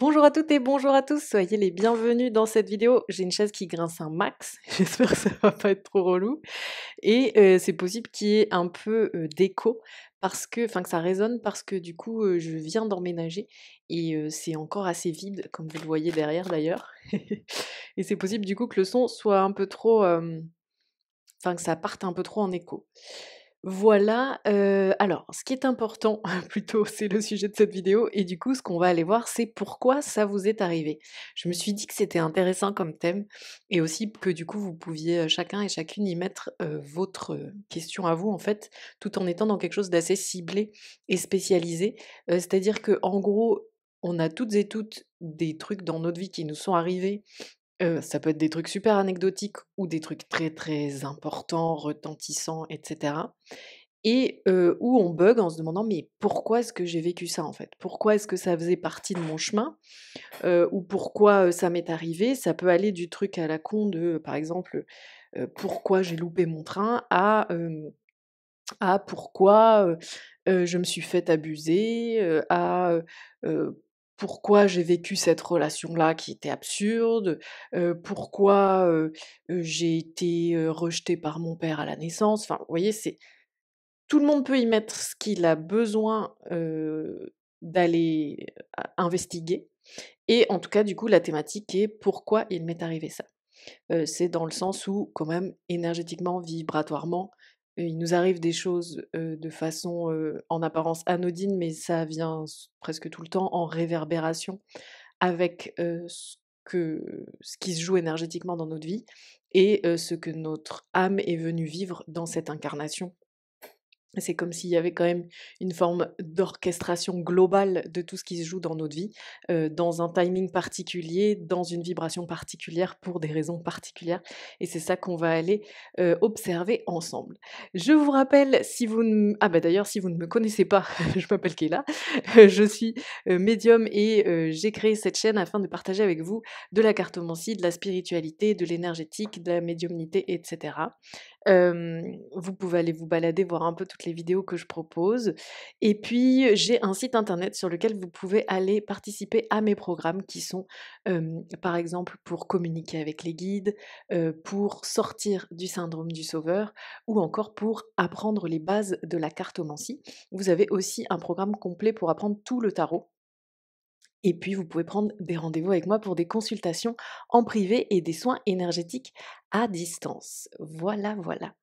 Bonjour à toutes et bonjour à tous, soyez les bienvenus dans cette vidéo. J'ai une chaise qui grince un max, j'espère que ça va pas être trop relou. Et euh, c'est possible qu'il y ait un peu euh, d'écho, parce que, enfin que ça résonne, parce que du coup euh, je viens d'emménager et c'est encore assez vide, comme vous le voyez derrière d'ailleurs. et c'est possible du coup que le son soit un peu trop... Enfin que ça parte un peu trop en écho. Voilà, euh, alors ce qui est important plutôt, c'est le sujet de cette vidéo et du coup ce qu'on va aller voir c'est pourquoi ça vous est arrivé. Je me suis dit que c'était intéressant comme thème et aussi que du coup vous pouviez euh, chacun et chacune y mettre euh, votre question à vous en fait tout en étant dans quelque chose d'assez ciblé et spécialisé. C'est-à-dire que en gros on a toutes et toutes des trucs dans notre vie qui nous sont arrivés euh, ça peut être des trucs super anecdotiques ou des trucs très très importants, retentissants, etc. Et euh, où on bug en se demandant mais pourquoi est-ce que j'ai vécu ça en fait Pourquoi est-ce que ça faisait partie de mon chemin euh, Ou pourquoi ça m'est arrivé Ça peut aller du truc à la con de par exemple pourquoi j'ai loupé mon train à à pourquoi je me suis fait abuser, à pourquoi j'ai vécu cette relation-là qui était absurde, euh, pourquoi euh, euh, j'ai été rejetée par mon père à la naissance. Enfin, vous voyez, c'est tout le monde peut y mettre ce qu'il a besoin d'aller investiguer. Et en tout cas, du coup, la thématique est pourquoi il m'est arrivé ça. c'est dans le sens où, quand même, énergétiquement, vibratoirement, il nous arrive des choses de façon en apparence anodine, mais ça vient presque tout le temps en réverbération avec ce qui se joue énergétiquement dans notre vie et ce que notre âme est venue vivre dans cette incarnation c'est comme s'il y avait quand même une forme d'orchestration globale de tout ce qui se joue dans notre vie, dans un timing particulier, dans une vibration particulière, pour des raisons particulières. Et c'est ça qu'on va aller observer ensemble. Je vous rappelle, si vous ne... Ah bah, d'ailleurs, si vous ne me connaissez pas, je m'appelle Kayla, je suis médium et j'ai créé cette chaîne afin de partager avec vous de la cartomancie, de la spiritualité, de l'énergétique, de la médiumnité, etc vous pouvez aller vous balader, voir un peu toutes les vidéos que je propose. Et puis, j'ai un site internet sur lequel vous pouvez aller participer à mes programmes qui sont, par exemple, pour communiquer avec les guides, pour sortir du syndrome du sauveur ou encore pour apprendre les bases de la cartomancie. Vous avez aussi un programme complet pour apprendre tout le tarot et puis, vous pouvez prendre des rendez-vous avec moi pour des consultations en privé et des soins énergétiques à distance. Voilà, voilà.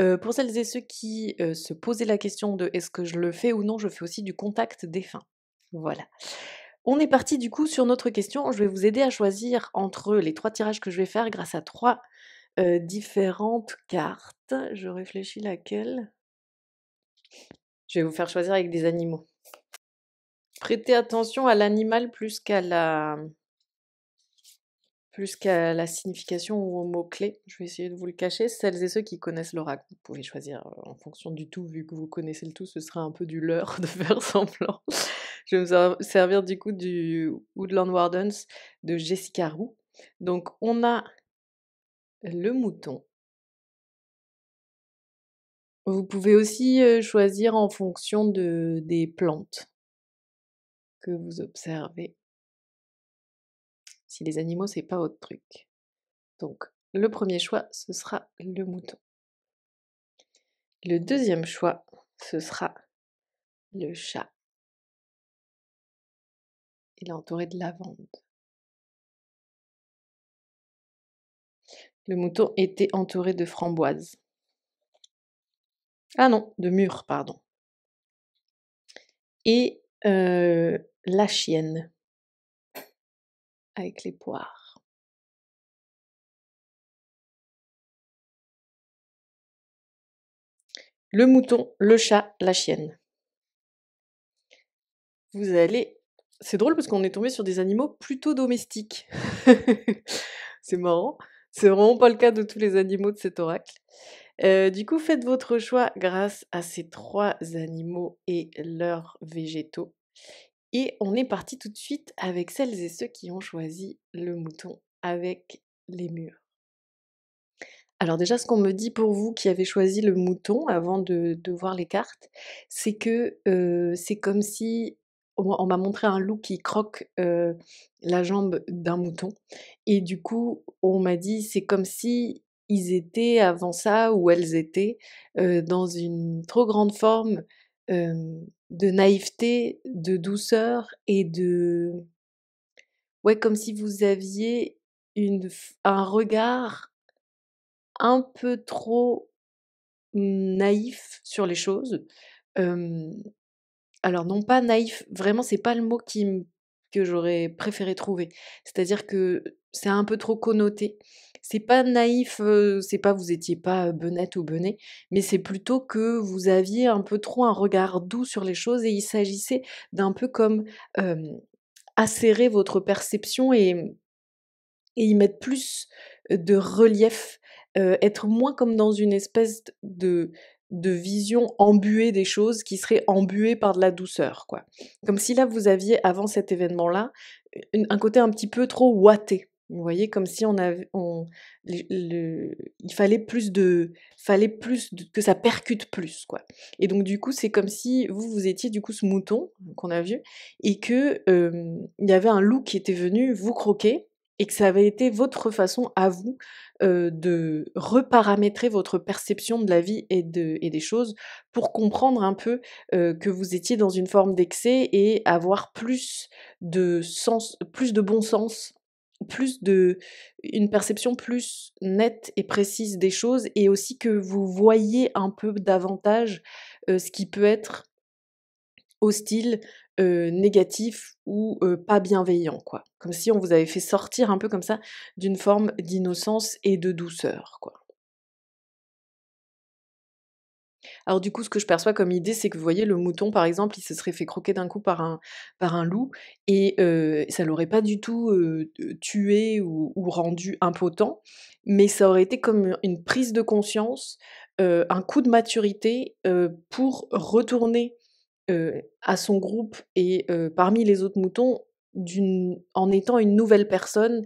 Euh, pour celles et ceux qui euh, se posaient la question de est-ce que je le fais ou non, je fais aussi du contact défunt. Voilà. On est parti du coup sur notre question. Je vais vous aider à choisir entre les trois tirages que je vais faire grâce à trois euh, différentes cartes. Je réfléchis laquelle. Je vais vous faire choisir avec des animaux. Prêtez attention à l'animal plus qu'à la plus qu'à la signification ou au mot-clé. Je vais essayer de vous le cacher. Celles et ceux qui connaissent l'oracle, vous pouvez choisir euh, en fonction du tout, vu que vous connaissez le tout, ce sera un peu du leurre de faire semblant. Je vais me servir du coup du Woodland Wardens de Jessica Roux. Donc on a le mouton. Vous pouvez aussi euh, choisir en fonction de, des plantes vous observez. Si les animaux, c'est pas votre truc. Donc, le premier choix, ce sera le mouton. Le deuxième choix, ce sera le chat. Il est entouré de lavande. Le mouton était entouré de framboises. Ah non, de murs pardon. Et euh, la chienne avec les poires. Le mouton, le chat, la chienne. Vous allez. C'est drôle parce qu'on est tombé sur des animaux plutôt domestiques. C'est marrant. C'est vraiment pas le cas de tous les animaux de cet oracle. Euh, du coup, faites votre choix grâce à ces trois animaux et leurs végétaux. Et on est parti tout de suite avec celles et ceux qui ont choisi le mouton avec les murs. Alors déjà, ce qu'on me dit pour vous qui avez choisi le mouton avant de, voir les cartes, c'est que c'est comme si on, m'a montré un loup qui croque la jambe d'un mouton. Et du coup, on m'a dit c'est comme si ils étaient avant ça ou elles étaient dans une trop grande forme de naïveté, de douceur et de... Ouais, comme si vous aviez une, un regard un peu trop naïf sur les choses. alors non pas naïf, vraiment c'est pas le mot qui que j'aurais préféré trouver. C'est-à-dire que c'est un peu trop connoté. C'est pas naïf, euh, c'est pas vous étiez pas benette ou benet, mais c'est plutôt que vous aviez un peu trop un regard doux sur les choses et il s'agissait d'un peu comme acérer votre perception et, mmh, y mettre plus de relief, être moins comme dans une espèce de, vision embuée des choses qui serait embuée par de la douceur, quoi. Comme si là vous aviez, avant cet événement-là, un côté un petit peu trop ouaté. Vous voyez, comme si on avait, il fallait plus de, fallait plus que ça percute plus, quoi. Et donc du coup, c'est comme si vous vous étiez du coup ce mouton qu'on a vu et que il y avait un loup qui était venu vous croquer et que ça avait été votre façon à vous de reparamétrer votre perception de la vie et, de, et des choses pour comprendre un peu que vous étiez dans une forme d'excès et avoir plus de sens, plus de bon sens plus de une perception plus nette et précise des choses et aussi que vous voyez un peu davantage ce qui peut être hostile, négatif ou pas bienveillant quoi. Comme si on vous avait fait sortir un peu comme ça d'une forme d'innocence et de douceur quoi. Alors du coup, ce que je perçois comme idée, c'est que vous voyez, le mouton, par exemple, il se serait fait croquer d'un coup par un, par un loup, et euh, ça l'aurait pas du tout euh, tué ou, rendu impotent, mais ça aurait été comme une prise de conscience, euh, un coup de maturité pour retourner à son groupe et parmi les autres moutons en étant une nouvelle personne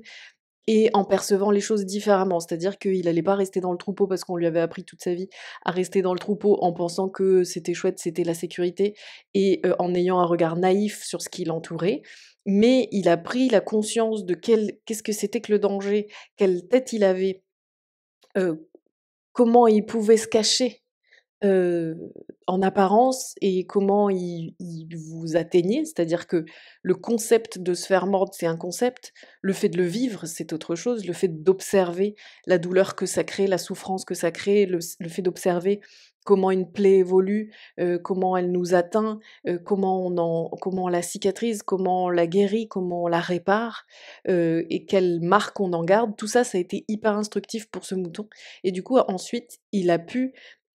et en percevant les choses différemment. C'est-à-dire qu'il n'allait pas rester dans le troupeau parce qu'on lui avait appris toute sa vie à rester dans le troupeau en pensant que c'était chouette, c'était la sécurité, et euh, en ayant un regard naïf sur ce qui l'entourait. Mais il a pris la conscience de quel, qu'est-ce que c'était que le danger, quelle tête il avait, euh, comment il pouvait se cacher en apparence et comment il, il vous atteignait. C'est-à-dire que le concept de se faire mordre, c'est un concept. Le fait de le vivre, c'est autre chose. Le fait d'observer la douleur que ça crée, la souffrance que ça crée, le, fait d'observer comment une plaie évolue, comment elle nous atteint, comment, on en, comment on la cicatrise, comment on la guérit, comment on la répare, et quelle marque on en garde. Tout ça, ça a été hyper instructif pour ce mouton. Et du coup, ensuite, il a pu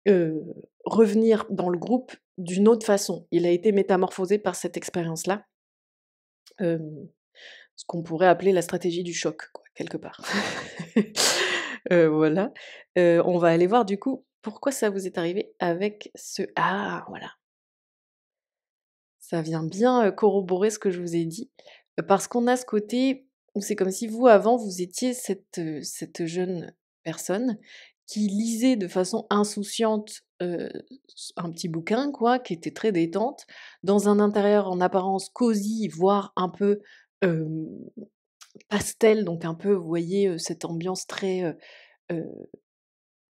euh, revenir dans le groupe d'une autre façon. Il a été métamorphosé par cette expérience-là, ce qu'on pourrait appeler la stratégie du choc, quelque part. Euh, voilà. Euh, on va aller voir du coup pourquoi ça vous est arrivé avec ce ah voilà. Ça vient bien corroborer ce que je vous ai dit, parce qu'on a ce côté où c'est comme si vous avant vous étiez cette, cette jeune personne qui lisait de façon insouciante euh, un petit bouquin, quoi, qui était très détente, dans un intérieur en apparence cosy, voire un peu pastel, donc un peu, vous voyez, euh, cette ambiance très, euh,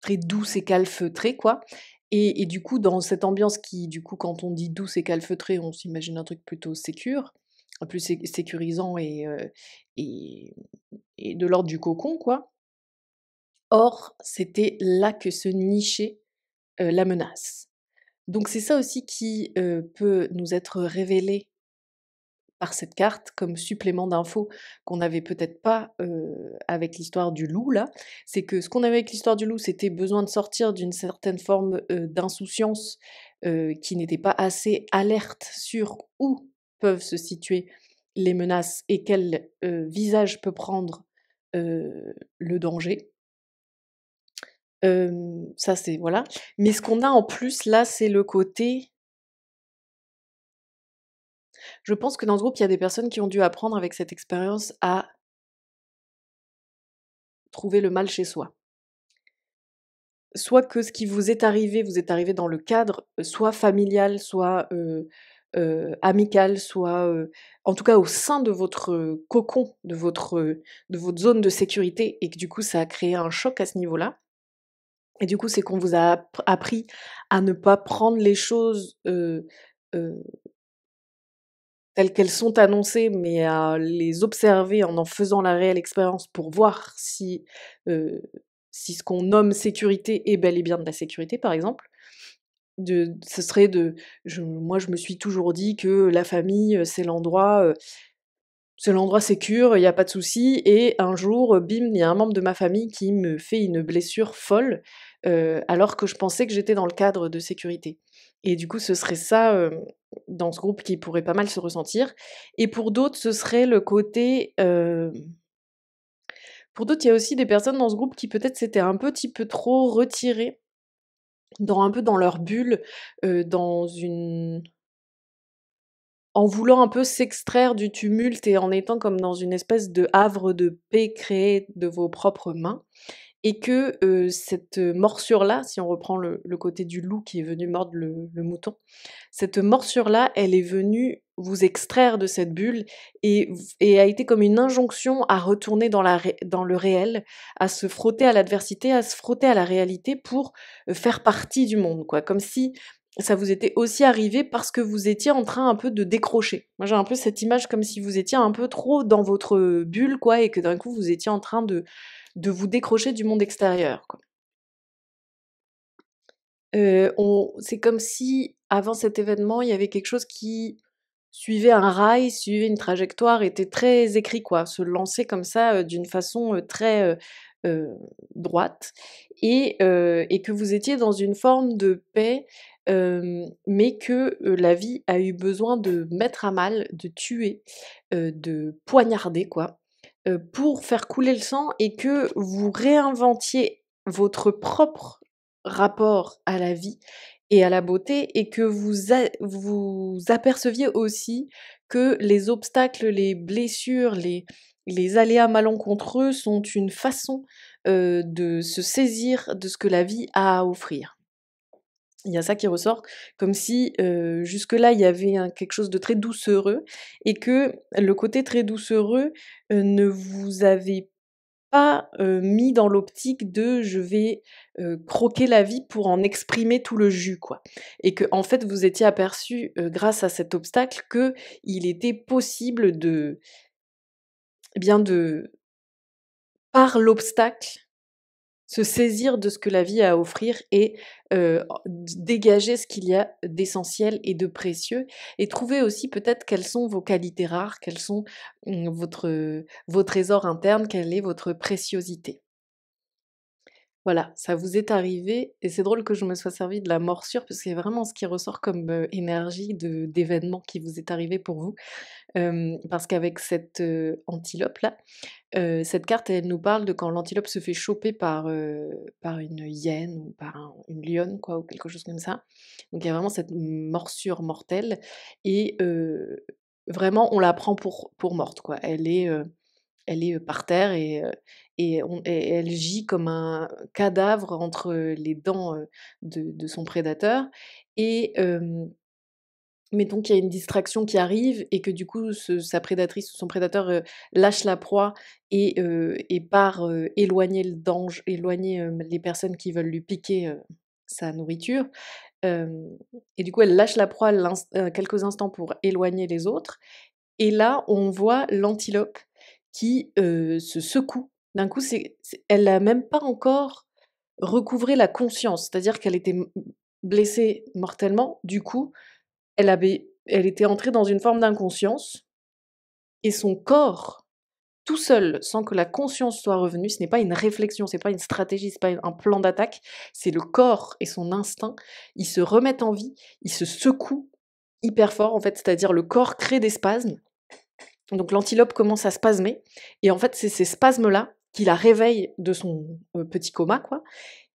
très douce et calfeutrée, quoi. Et, du coup, dans cette ambiance qui, du coup, quand on dit douce et calfeutrée, on s'imagine un truc plutôt sécure, plus sécurisant et, et de l'ordre du cocon, quoi. Or, c'était là que se nichait la menace. Donc c'est ça aussi qui peut nous être révélé par cette carte comme supplément d'infos qu'on n'avait peut-être pas avec l'histoire du loup là, c'est que ce qu'on avait avec l'histoire du loup, c'était besoin de sortir d'une certaine forme d'insouciance qui n'était pas assez alerte sur où peuvent se situer les menaces et quel visage peut prendre le danger ça, c'est voilà. Mais ce qu'on a en plus là, c'est le côté. Je pense que dans ce groupe, il y a des personnes qui ont dû apprendre avec cette expérience à trouver le mal chez soi. Soit que ce qui vous est arrivé, vous est arrivé dans le cadre, soit familial, soit amical, soit en tout cas au sein de votre cocon, de votre, de votre zone de sécurité, et que du coup ça a créé un choc à ce niveau-là. Et du coup, c'est qu'on vous a appris à ne pas prendre les choses telles qu'elles sont annoncées, mais à les observer en en faisant la réelle expérience pour voir si, si ce qu'on nomme sécurité est bel et bien de la sécurité, par exemple. De, ce serait de... moi, je me suis toujours dit que la famille, c'est l'endroit c'est l'endroit sécure, il n'y a pas de souci. Et un jour, bim, il y a un membre de ma famille qui me fait une blessure folle, euh, alors que je pensais que j'étais dans le cadre de sécurité. Et du coup, ce serait ça euh, dans ce groupe qui pourrait pas mal se ressentir. Et pour d'autres, ce serait le côté. Euh, pour d'autres, il y a aussi des personnes dans ce groupe qui peut-être s'étaient un petit peu trop retirées, dans un peu dans leur bulle, dans une en voulant un peu s'extraire du tumulte et en étant comme dans une espèce de havre de paix créé de vos propres mains. Et que euh, cette morsure-là, si on reprend le, côté du loup qui est venu mordre le, mouton, cette morsure-là, elle est venue vous extraire de cette bulle et, a été comme une injonction à retourner dans, dans le réel, à se frotter à l'adversité, à se frotter à la réalité pour euh, faire partie du monde, quoi. Comme si ça vous était aussi arrivé parce que vous étiez en train un peu de décrocher. Moi j'ai un peu cette image comme si vous étiez un peu trop dans votre bulle, quoi, et que d'un coup vous étiez en train de, de vous décrocher du monde extérieur. Quoi. Euh, c'est comme si avant cet événement, il y avait quelque chose qui suivait un rail, suivait une trajectoire, était très écrit, quoi, se lancer comme ça euh, d'une façon euh, très droite, et, et que vous étiez dans une forme de paix mais que la vie a eu besoin de mettre à mal, de tuer, de poignarder, quoi, pour faire couler le sang et que vous réinventiez votre propre rapport à la vie et à la beauté et que vous, vous aperceviez aussi que les obstacles, les blessures, les, les aléas malencontreux sont une façon de se saisir de ce que la vie a à offrir il y a ça qui ressort, comme si jusque-là il y avait quelque chose de très doucereux et que le côté très doucereux ne vous avait pas mis dans l'optique de je vais croquer la vie pour en exprimer tout le jus, quoi. Et que en fait vous étiez aperçu grâce à cet obstacle que il était possible de eh bien de par l'obstacle se saisir de ce que la vie a à offrir et dégager ce qu'il y a d'essentiel et de précieux et trouver aussi peut-être quelles sont vos qualités rares, quels sont mmh, votre, vos trésors internes, quelle est votre préciosité. Voilà, ça vous est arrivé et c'est drôle que je me sois servi de la morsure parce que c'est vraiment ce qui ressort comme énergie d'événement qui vous est arrivé pour vous. parce qu'avec cette antilope là, cette carte elle nous parle de quand l'antilope se fait choper par, par une hyène ou par une lionne quoi ou quelque chose comme ça. Donc il y a vraiment cette morsure mortelle et vraiment on la prend pour, pour morte quoi. Elle est elle est par terre et, elle gît comme un cadavre entre les dents de, son prédateur. Et mettons qu'il y a une distraction qui arrive et que du coup sa prédatrice ou son prédateur lâche la proie et, et part éloigner le danger, éloigner les personnes qui veulent lui piquer sa nourriture. et du coup, elle lâche la proie euh, quelques instants pour éloigner les autres. Et là, on voit l'antilope qui se secoue. D'un coup, c'est, elle n'a même pas encore recouvré la conscience, c'est-à-dire qu'elle était blessée mortellement. Du coup, elle, avait, elle était entrée dans une forme d'inconscience et son corps, tout seul, sans que la conscience soit revenue, ce n'est pas une réflexion, ce n'est pas une stratégie, ce n'est pas un plan d'attaque, c'est le corps et son instinct. Ils se remettent en vie, ils se secouent hyper fort en fait, c'est-à-dire le corps crée des spasmes donc l'antilope commence à spasmer, et en fait c'est ces spasmes-là qui la réveillent de son euh, petit coma, quoi,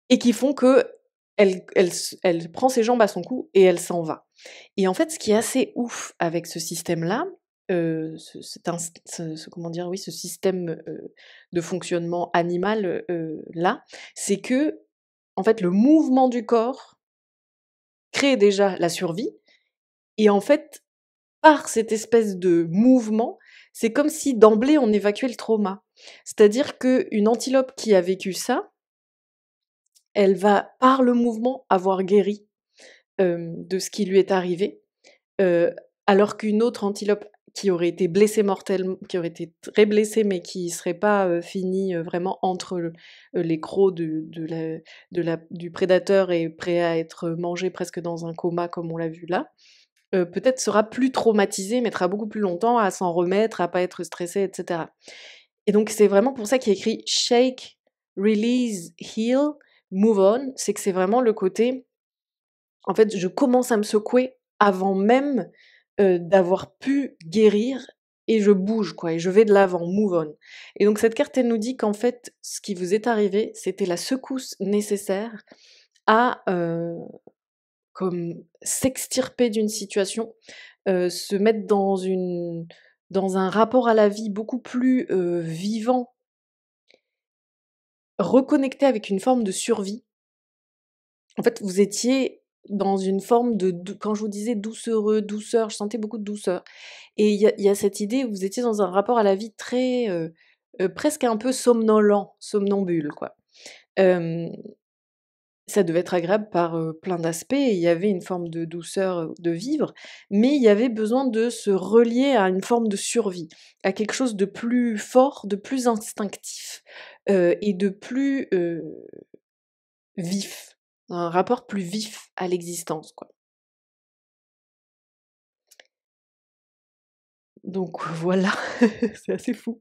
et qui font que elle, prend ses jambes à son cou et elle s'en va. Et en fait, ce qui est assez ouf avec ce système-là, euh, ce, comment dire, oui, ce système euh, de fonctionnement animal là, c'est que en fait le mouvement du corps crée déjà la survie, et en fait par cette espèce de mouvement, c'est comme si d'emblée on évacuait le trauma. C'est-à-dire qu'une antilope qui a vécu ça, elle va par le mouvement avoir guéri euh, de ce qui lui est arrivé, euh, alors qu'une autre antilope qui aurait été blessée mortellement, qui aurait été très blessée, mais qui ne serait pas euh, finie vraiment entre les crocs la, de la, du prédateur et prêt à être mangée presque dans un coma comme on l'a vu là, euh, peut-être sera plus traumatisé, mettra beaucoup plus longtemps à s'en remettre, à pas être stressé, etc. Et donc c'est vraiment pour ça qu'il écrit shake, release, heal, move on. C'est que c'est vraiment le côté, en fait, je commence à me secouer avant même euh, d'avoir pu guérir et je bouge quoi et je vais de l'avant, move on. Et donc cette carte elle nous dit qu'en fait ce qui vous est arrivé c'était la secousse nécessaire à euh, comme s'extirper d'une situation, euh, se mettre dans, une, dans un rapport à la vie beaucoup plus euh, vivant, reconnecter avec une forme de survie. En fait, vous étiez dans une forme de, quand je vous disais doucereux, douceur, je sentais beaucoup de douceur. Et il y, a cette idée, vous étiez dans un rapport à la vie très, euh, presque un peu somnolent, somnambule, quoi ça devait être agréable par plein d'aspects, il y avait une forme de douceur de vivre, mais il y avait besoin de se relier à une forme de survie, à quelque chose de plus fort, de plus instinctif et de plus vif, un rapport plus vif à l'existence. Quoi. Donc voilà, c'est assez fou.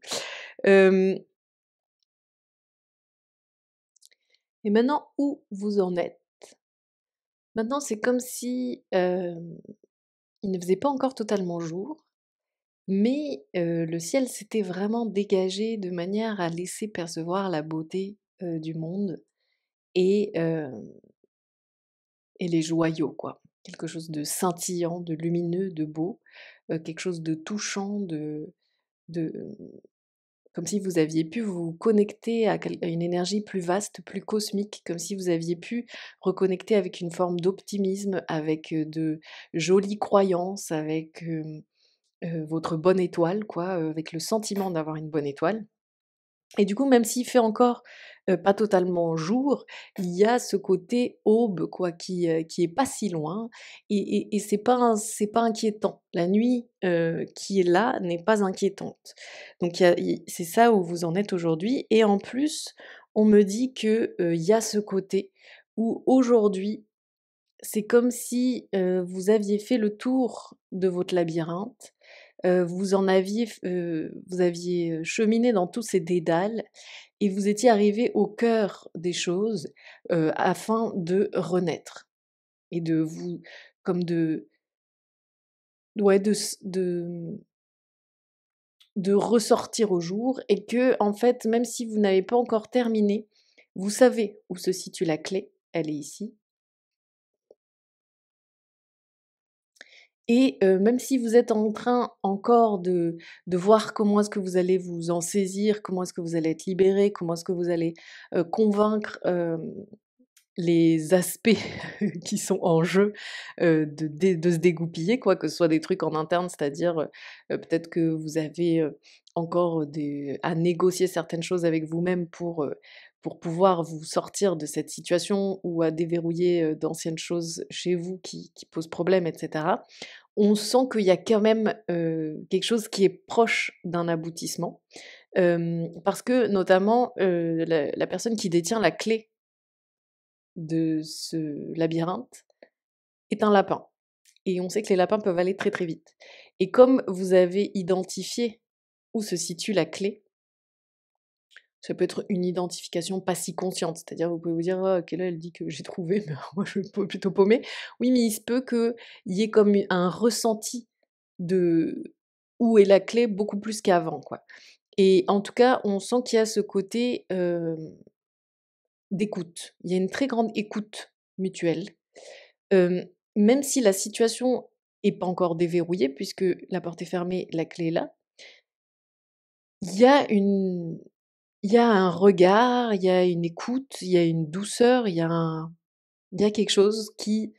Et maintenant, où vous en êtes Maintenant, c'est comme si il ne faisait pas encore totalement jour, mais le ciel s'était vraiment dégagé de manière à laisser percevoir la beauté du monde et, et les joyaux, quoi. Quelque chose de scintillant, de lumineux, de beau, quelque chose de touchant, de, de, comme si vous aviez pu vous connecter à une énergie plus vaste, plus cosmique, comme si vous aviez pu reconnecter avec une forme d'optimisme, avec de jolies croyances, avec votre bonne étoile, quoi, avec le sentiment d'avoir une bonne étoile. Et du coup, même s'il fait encore euh, pas totalement jour, il y a ce côté aube quoi qui euh, qui est pas si loin et, et, et c'est pas c'est pas inquiétant. La nuit euh, qui est là n'est pas inquiétante. Donc c'est ça où vous en êtes aujourd'hui et en plus on me dit que il y a ce côté où aujourd'hui c'est comme si vous aviez fait le tour de votre labyrinthe euh, vous en aviez, euh, vous aviez cheminé dans tous ces dédales et vous étiez arrivé au cœur des choses euh, afin de renaître et de vous, comme de, ouais, de, de, mmh, de ressortir au jour et que, en fait, même si vous n'avez pas encore terminé, vous savez où se situe la clé, elle est ici, Et même si vous êtes en train encore de, de voir comment est-ce que vous allez vous en saisir, comment est-ce que vous allez être libéré, comment est-ce que vous allez convaincre les aspects qui sont en jeu de, de, se dégoupiller, quoi que ce soit des trucs en interne, c'est-à-dire peut-être que vous avez encore à négocier certaines choses avec vous-même pour pour pouvoir vous sortir de cette situation ou à déverrouiller euh, d'anciennes choses chez vous qui, posent problème, etc., on sent qu'il y a quand même euh, quelque chose qui est proche d'un aboutissement. parce que notamment euh, la, personne qui détient la clé de ce labyrinthe est un lapin. Et on sait que les lapins peuvent aller très très vite. Et comme vous avez identifié où se situe la clé, ça peut être une identification pas si consciente. C'est-à-dire, vous pouvez vous dire, ah, là, elle dit que j'ai trouvé, mais moi je suis plutôt paumer. » Oui, mais il se peut qu'il y ait comme un ressenti de où est la clé beaucoup plus qu'avant, quoi. Et en tout cas, on sent qu'il y a ce côté d'écoute. Il y a une très grande écoute mutuelle. même si la situation n'est pas encore déverrouillée, puisque la porte est fermée, la clé est là, il y a une il y a un regard, il y a une écoute, il y a une douceur, il y a, quelque chose qui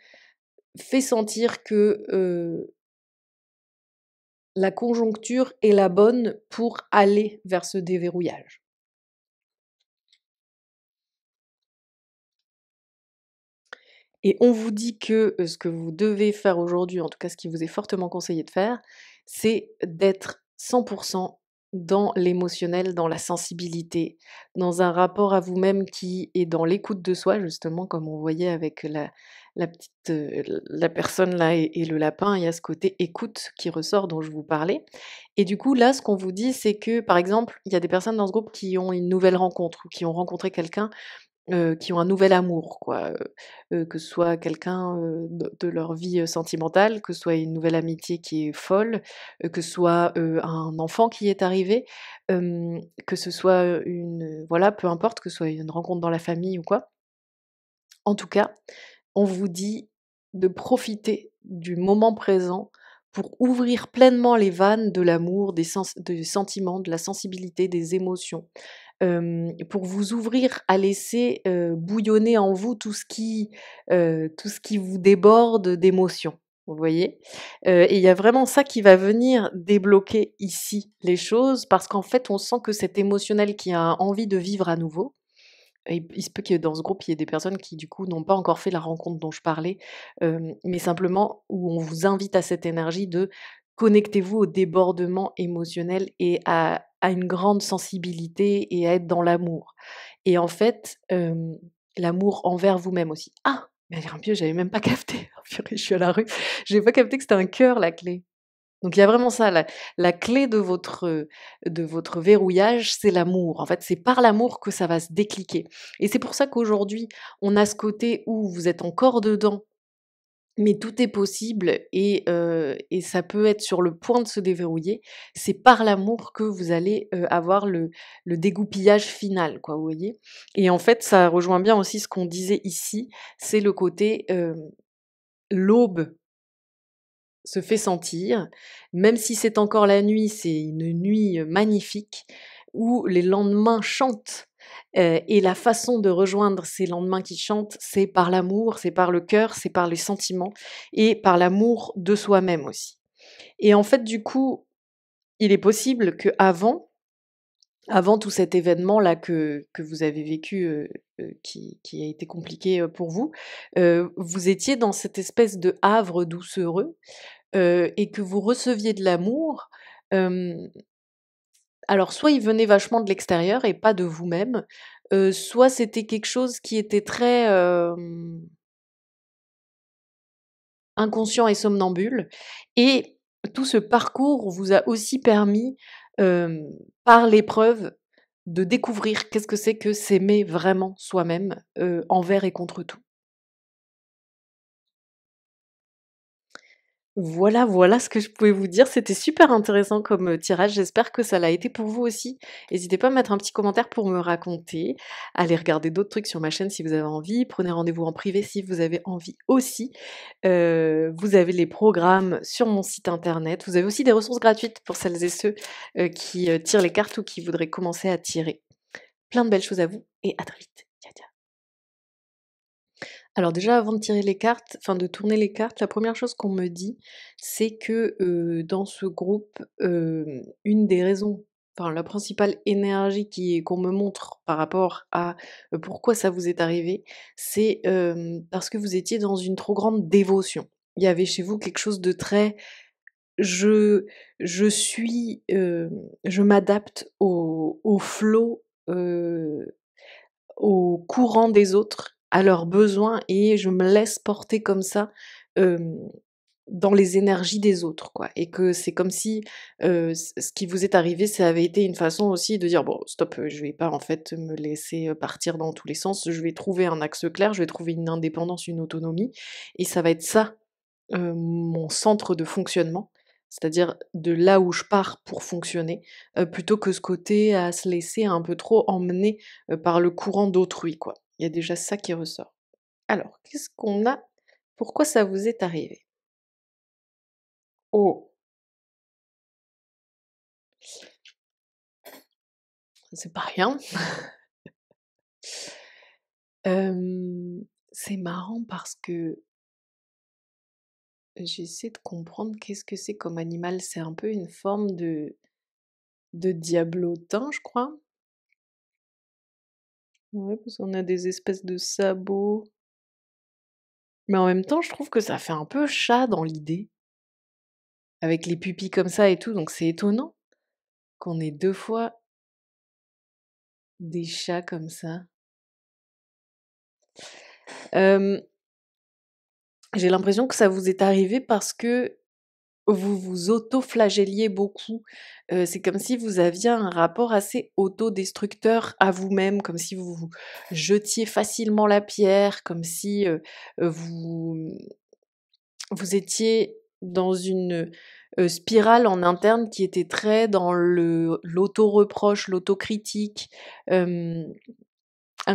fait sentir que la conjoncture est la bonne pour aller vers ce déverrouillage. Et on vous dit que ce que vous devez faire aujourd'hui, en tout cas ce qui vous est fortement conseillé de faire, c'est d'être 100% dans l'émotionnel, dans la sensibilité, dans un rapport à vous-même qui est dans l'écoute de soi, justement, comme on voyait avec la, petite euh, la personne là et, le lapin, il y a ce côté écoute qui ressort dont je vous parlais. Et du coup, là, ce qu'on vous dit, c'est que, par exemple, il y a des personnes dans ce groupe qui ont une nouvelle rencontre ou qui ont rencontré quelqu'un euh, qui ont un nouvel amour, quoi. Euh, euh, que ce soit quelqu'un de leur vie sentimentale, que ce soit une nouvelle amitié qui est folle, que ce soit un enfant qui est arrivé, que ce soit une. Voilà, peu importe, que ce soit une rencontre dans la famille ou quoi. En tout cas, on vous dit de profiter du moment présent pour ouvrir pleinement les vannes de l'amour, des, des sentiments, de la sensibilité, des émotions pour vous ouvrir à laisser bouillonner en vous tout ce qui, tout ce qui vous déborde d'émotions. Vous voyez Et il y a vraiment ça qui va venir débloquer ici les choses, parce qu'en fait, on sent que cet émotionnel qui a envie de vivre à nouveau, il se peut que dans ce groupe, il y ait des personnes qui, du coup, n'ont pas encore fait la rencontre dont je parlais, mais simplement où on vous invite à cette énergie de connectez-vous au débordement émotionnel et à à une grande sensibilité et à être dans l'amour. Et en fait, l'amour envers vous-même aussi. Ah, mais un je j'avais même pas capté. Oh je suis à la rue. J'ai pas capté que c'était un cœur la clé. Donc il y a vraiment ça, la, clé de votre, de votre verrouillage, c'est l'amour. En fait, c'est par l'amour que ça va se décliquer. Et c'est pour ça qu'aujourd'hui, on a ce côté où vous êtes encore dedans mais tout est possible et, euh, et, ça peut être sur le point de se déverrouiller. C'est par l'amour que vous allez euh, avoir le, le, dégoupillage final, quoi, vous voyez. Et en fait, ça rejoint bien aussi ce qu'on disait ici, c'est le côté euh, l'aube se fait sentir, même si c'est encore la nuit, c'est une nuit magnifique où les lendemains chantent et la façon de rejoindre ces lendemains qui chantent, c'est par l'amour, c'est par le cœur, c'est par les sentiments et par l'amour de soi-même aussi. Et en fait, du coup, il est possible que avant, avant tout cet événement-là que, que, vous avez vécu, qui, qui, a été compliqué pour vous, vous étiez dans cette espèce de havre doucereux et que vous receviez de l'amour, alors soit il venait vachement de l'extérieur et pas de vous-même, euh, soit c'était quelque chose qui était très inconscient et somnambule. Et tout ce parcours vous a aussi permis, par l'épreuve, de découvrir qu'est-ce que c'est que s'aimer vraiment soi-même, euh, envers et contre tout. Voilà, voilà ce que je pouvais vous dire. C'était super intéressant comme euh, tirage. J'espère que ça l'a été pour vous aussi. N'hésitez pas à mettre un petit commentaire pour me raconter. Allez regarder d'autres trucs sur ma chaîne si vous avez envie. Prenez rendez-vous en privé si vous avez envie aussi. Euh, vous avez les programmes sur mon site internet. Vous avez aussi des ressources gratuites pour celles et ceux euh, qui tirent les cartes ou qui voudraient commencer à tirer. Plein de belles choses à vous et à très vite. Alors déjà, avant de tirer les cartes, enfin de tourner les cartes, la première chose qu'on me dit, c'est que euh, dans ce groupe, euh, une des raisons, enfin la principale énergie qui qu'on me montre par rapport à euh, pourquoi ça vous est arrivé, c'est parce que vous étiez dans une trop grande dévotion. Il y avait chez vous quelque chose de très je, je suis, je m'adapte au, au flot, au courant des autres à leurs besoins et je me laisse porter comme ça dans les énergies des autres, quoi. Et que c'est comme si ce qui vous est arrivé, ça avait été une façon aussi de dire bon, stop, je vais pas en fait me laisser partir dans tous les sens. Je vais trouver un axe clair, je vais trouver une indépendance, une autonomie, et ça va être ça mon centre de fonctionnement c'est-à-dire de là où je pars pour fonctionner, plutôt que ce côté à se laisser un peu trop emmener par le courant d'autrui, quoi. Il y a déjà ça qui ressort. Alors, qu'est-ce qu'on a Pourquoi ça vous est arrivé Oh C'est pas rien. c'est marrant parce que j'essaie de comprendre qu'est-ce que c'est comme animal. C'est un peu une forme de, de diablotin, je crois. Ouais, parce qu'on a des espèces de sabots. Mais en même temps, je trouve que ça fait un peu chat dans l'idée. Avec les pupilles comme ça et tout, donc c'est étonnant qu'on ait deux fois des chats comme ça. J'ai l'impression que ça vous est arrivé parce que vous vous auto-flagelliez beaucoup. Euh, c'est comme si vous aviez un rapport assez autodestructeur à vous-même, comme si vous, vous jetiez facilement la pierre, comme si euh, euh, vous, vous étiez dans une spirale en interne qui était très dans l'auto-reproche, l'autocritique. un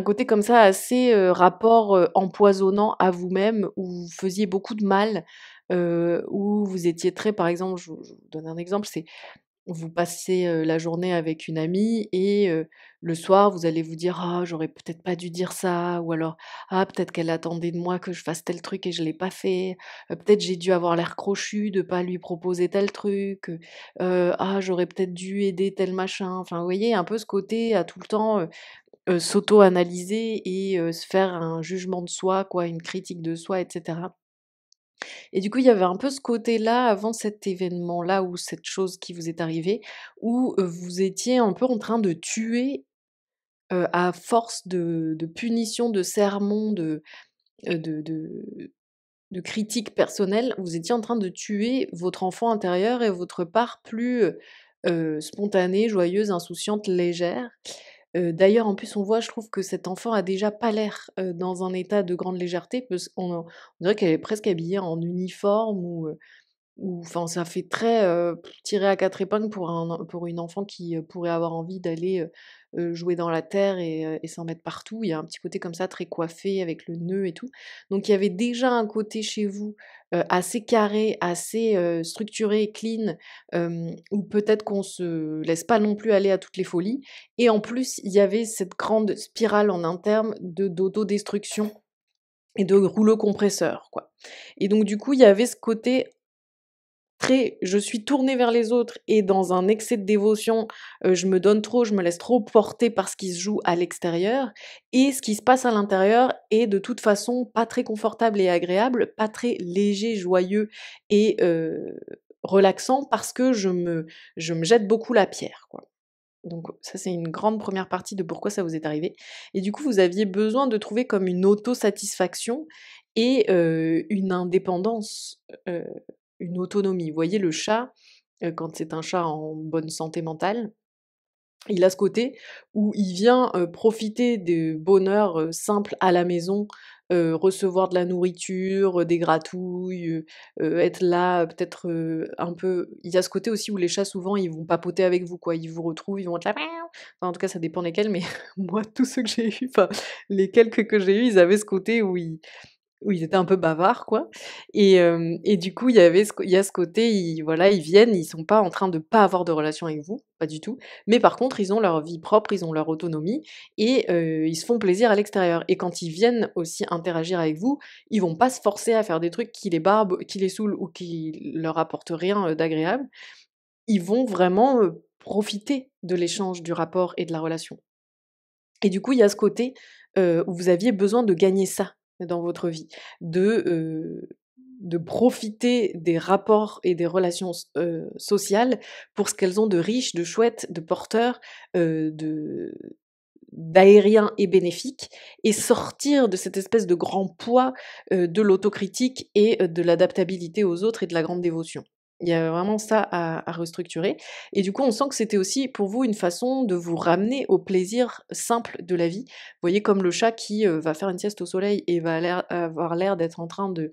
côté comme ça assez rapport empoisonnant à vous-même où vous faisiez beaucoup de mal où vous étiez très, par exemple, je, vous donne un exemple, c'est vous passez la journée avec une amie et le soir vous allez vous dire ah j'aurais peut-être pas dû dire ça ou alors ah peut-être qu'elle attendait de moi que je fasse tel truc et je l'ai pas fait peut-être j'ai dû avoir l'air crochu de pas lui proposer tel truc ah j'aurais peut-être dû aider tel machin enfin vous voyez un peu ce côté à tout le temps s'auto-analyser et se faire un jugement de soi quoi une critique de soi etc et du coup, il y avait un peu ce côté-là avant cet événement-là ou cette chose qui vous est arrivée, où vous étiez un peu en train de tuer à force de, de, punition, de sermons, de, de, de, critique personnelle, vous étiez en train de tuer votre enfant intérieur et votre part plus spontanée, joyeuse, insouciante, légère. D'ailleurs, en plus, on voit, je trouve que cet enfant a déjà pas l'air dans un état de grande légèreté, parce qu'on on dirait qu'elle est presque habillée en uniforme ou ou enfin ça fait très tiré à quatre épingles pour un une enfant qui pourrait avoir envie d'aller jouer dans la terre et, s'en mettre partout. Il y a un petit côté comme ça très coiffé avec le nœud et tout. Donc il y avait déjà un côté chez vous assez carré, assez structuré clean, où peut-être qu'on se laisse pas non plus aller à toutes les folies. Et en plus il y avait cette grande spirale en interne de d'autodestruction et de rouleau compresseur quoi. Et donc du coup il y avait ce côté je suis tournée vers les autres et dans un excès de dévotion, euh, je me donne trop, je me laisse trop porter par ce qui se joue à l'extérieur et ce qui se passe à l'intérieur est de toute façon pas très confortable et agréable, pas très léger, joyeux et euh, relaxant parce que je me, je me jette beaucoup la pierre quoi. Donc ça c'est une grande première partie de pourquoi ça vous est arrivé. Et du coup vous aviez besoin de trouver comme une autosatisfaction et euh, une indépendance une autonomie. Vous voyez, le chat, euh, quand c'est un chat en bonne santé mentale, il a ce côté où il vient euh, profiter des bonheurs euh, simples à la maison, recevoir de la nourriture, des gratouilles, être là, peut-être un peu. Il y a ce côté aussi où les chats, souvent, ils vont papoter avec vous, quoi. Ils vous retrouvent, ils vont être là. Enfin, en tout cas, ça dépend lesquels, mais moi, tous ceux que j'ai eus, enfin, les quelques que j'ai eus, ils avaient ce côté où ils, où ils étaient un peu bavards, quoi. Et, euh, du coup, il y avait y a ce côté, ils, voilà, ils viennent, ils sont pas en train de pas avoir de relation avec vous, pas du tout. Mais par contre, ils ont leur vie propre, ils ont leur autonomie et euh, ils se font plaisir à l'extérieur. Et quand ils viennent aussi interagir avec vous, ils vont pas se forcer à faire des trucs qui les barbent, qui les saoulent ou qui leur apportent rien euh, d'agréable. Ils vont vraiment profiter de l'échange, du rapport et de la relation. Et du coup, il y a ce côté où vous aviez besoin de gagner ça dans votre vie, de, de profiter des rapports et des relations sociales pour ce qu'elles ont de riches, de chouette, de porteurs, de d'aérien et bénéfique, et sortir de cette espèce de grand poids de l'autocritique et de l'adaptabilité aux autres et de la grande dévotion. Il y a vraiment ça à, restructurer. Et du coup, on sent que c'était aussi pour vous une façon de vous ramener au plaisir simple de la vie. Vous voyez, comme le chat qui euh, va faire une sieste au soleil et va avoir l'air d'être en train de,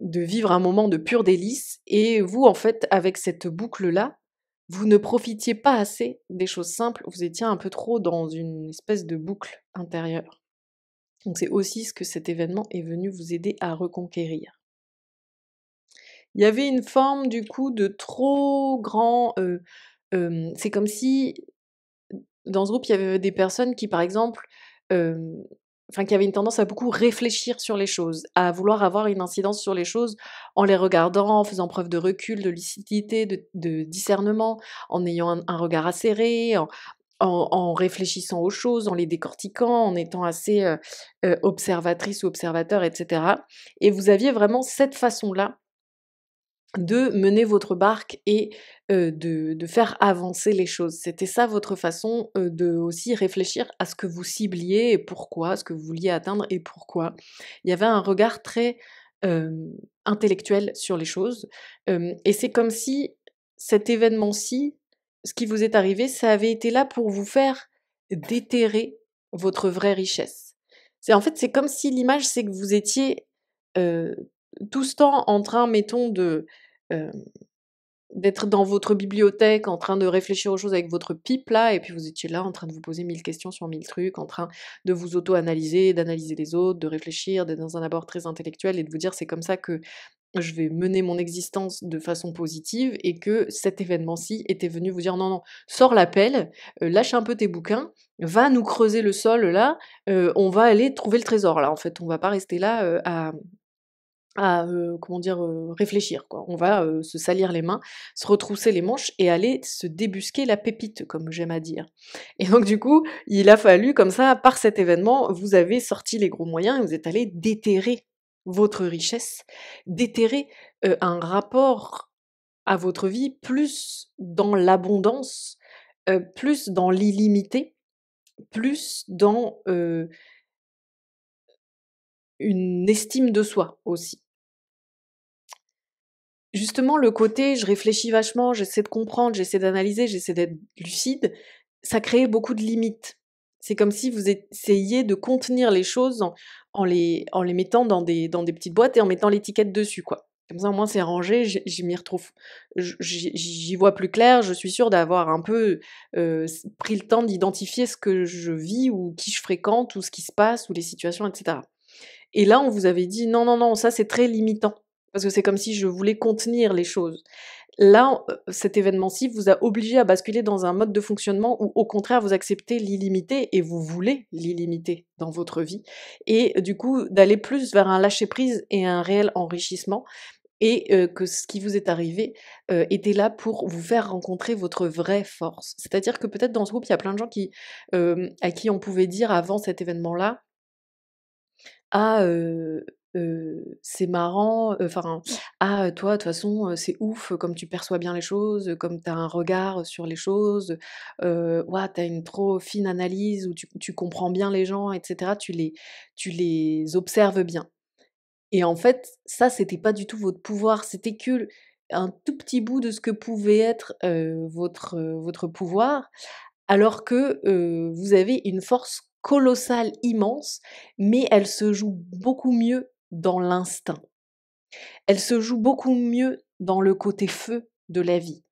de vivre un moment de pure délice. Et vous, en fait, avec cette boucle-là, vous ne profitiez pas assez des choses simples, vous étiez un peu trop dans une espèce de boucle intérieure. Donc c'est aussi ce que cet événement est venu vous aider à reconquérir. Il y avait une forme du coup de trop grand. Euh, c'est comme si dans ce groupe, il y avait des personnes qui, par exemple, enfin, qui avaient une tendance à beaucoup réfléchir sur les choses, à vouloir avoir une incidence sur les choses en les regardant, en faisant preuve de recul, de lucidité, de, discernement, en ayant un, regard acéré, en, réfléchissant aux choses, en les décortiquant, en étant assez euh, euh, observatrice ou observateur, etc. Et vous aviez vraiment cette façon-là de mener votre barque et de, de, faire avancer les choses. C'était ça votre façon de aussi réfléchir à ce que vous cibliez et pourquoi, ce que vous vouliez atteindre et pourquoi. Il y avait un regard très intellectuel sur les choses. et c'est comme si cet événement-ci, ce qui vous est arrivé, ça avait été là pour vous faire déterrer votre vraie richesse. C'est en fait, c'est comme si l'image, c'est que vous étiez tout ce temps en train, mettons, de d'être dans votre bibliothèque en train de réfléchir aux choses avec votre pipe là, et puis vous étiez là en train de vous poser mille questions sur mille trucs, en train de vous auto-analyser, d'analyser les autres, de réfléchir, d'être dans un abord très intellectuel et de vous dire c'est comme ça que je vais mener mon existence de façon positive et que cet événement-ci était venu vous dire non, non, sors la pelle, euh, lâche un peu tes bouquins, va nous creuser le sol là, euh, on va aller trouver le trésor là, en fait, on ne va pas rester là euh, à, à comment dire réfléchir quoi. On va se salir les mains, se retrousser les manches et aller se débusquer la pépite comme j'aime à dire. Et donc du coup, il a fallu comme ça par cet événement, vous avez sorti les gros moyens et vous êtes allé déterrer votre richesse, déterrer un rapport à votre vie plus dans l'abondance, plus dans l'illimité, plus dans une estime de soi aussi justement, le côté je réfléchis vachement, j'essaie de comprendre, j'essaie d'analyser, j'essaie d'être lucide, ça crée beaucoup de limites. C'est comme si vous essayiez de contenir les choses en, les, en les mettant dans des, dans des petites boîtes et en mettant l'étiquette dessus, quoi. Comme ça, au moins, c'est rangé, j'y m'y retrouve. J'y vois plus clair, je suis sûre d'avoir un peu euh, pris le temps d'identifier ce que je vis ou qui je fréquente ou ce qui se passe ou les situations, etc. Et là, on vous avait dit non, non, non, ça c'est très limitant parce que c'est comme si je voulais contenir les choses. Là, euh, cet événement-ci vous a obligé à basculer dans un mode de fonctionnement où, au contraire, vous acceptez l'illimité et vous voulez l'illimité dans votre vie. Et euh, du coup, d'aller plus vers un lâcher-prise et un réel enrichissement et euh, que ce qui vous est arrivé était là pour vous faire rencontrer votre vraie force. C'est-à-dire que peut-être dans ce groupe, il y a plein de gens qui, à qui on pouvait dire avant cet événement-là, ah, c'est marrant, enfin, ah, toi, de toute façon, c'est ouf comme tu perçois bien les choses, comme tu as un regard sur les choses, euh, tu as une trop fine analyse où tu, tu, comprends bien les gens, etc. Tu les, tu les observes bien. Et en fait, ça, c'était pas du tout votre pouvoir, c'était que un tout petit bout de ce que pouvait être votre, votre pouvoir, alors que vous avez une force colossale, immense, mais elle se joue beaucoup mieux dans l'instinct. Elle se joue beaucoup mieux dans le côté feu de la vie.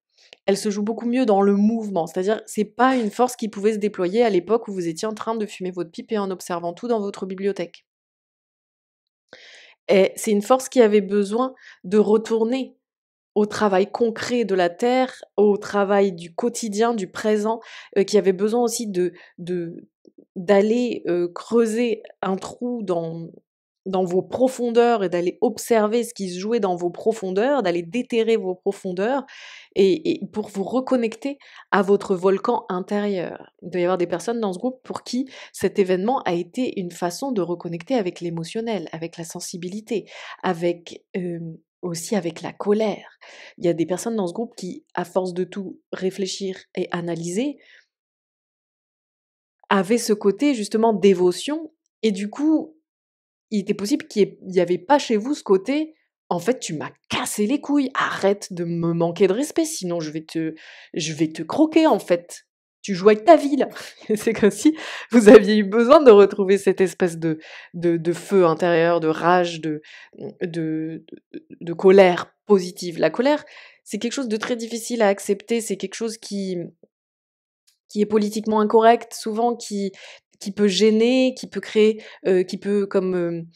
Elle se joue beaucoup mieux dans le mouvement, c'est-à-dire c'est pas une force qui pouvait se déployer à l'époque où vous étiez en train de fumer votre pipe et en observant tout dans votre bibliothèque. Et c'est une force qui avait besoin de retourner au travail concret de la terre, au travail du quotidien, du présent, euh, qui avait besoin aussi de, d'aller euh, creuser un trou dans, dans vos profondeurs et d'aller observer ce qui se jouait dans vos profondeurs, d'aller déterrer vos profondeurs et, pour vous reconnecter à votre volcan intérieur. Il doit y avoir des personnes dans ce groupe pour qui cet événement a été une façon de reconnecter avec l'émotionnel, avec la sensibilité, avec aussi avec la colère. Il y a des personnes dans ce groupe qui, à force de tout réfléchir et analyser, avaient ce côté justement dévotion et du coup il était possible qu'il n'y avait pas chez vous ce côté en fait, tu m'as cassé les couilles. Arrête de me manquer de respect, sinon je vais te, je vais te croquer en fait. Tu joues avec ta ville ». C'est comme si vous aviez eu besoin de retrouver cette espèce de, de, de feu intérieur, de rage, de, de, de colère positive. La colère, c'est quelque chose de très difficile à accepter. C'est quelque chose qui, qui est politiquement incorrect, souvent qui qui peut gêner, qui peut créer, qui peut comme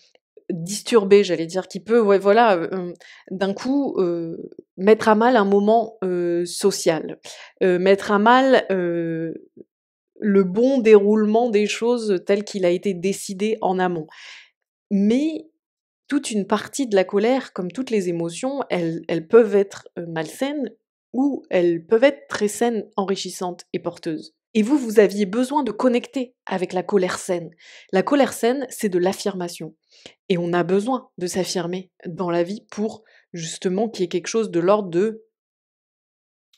disturber, j'allais dire, qui peut, ouais, voilà, d'un coup mettre à mal un moment social, mettre à mal le bon déroulement des choses tel qu'il a été décidé en amont. Mais toute une partie de la colère, comme toutes les émotions, elles, elles peuvent être malsaines ou elles peuvent être très saines, enrichissantes et porteuses. Et vous, vous aviez besoin de connecter avec la colère saine. La colère saine, c'est de l'affirmation. Et on a besoin de s'affirmer dans la vie pour justement qu'il y ait quelque chose de l'ordre de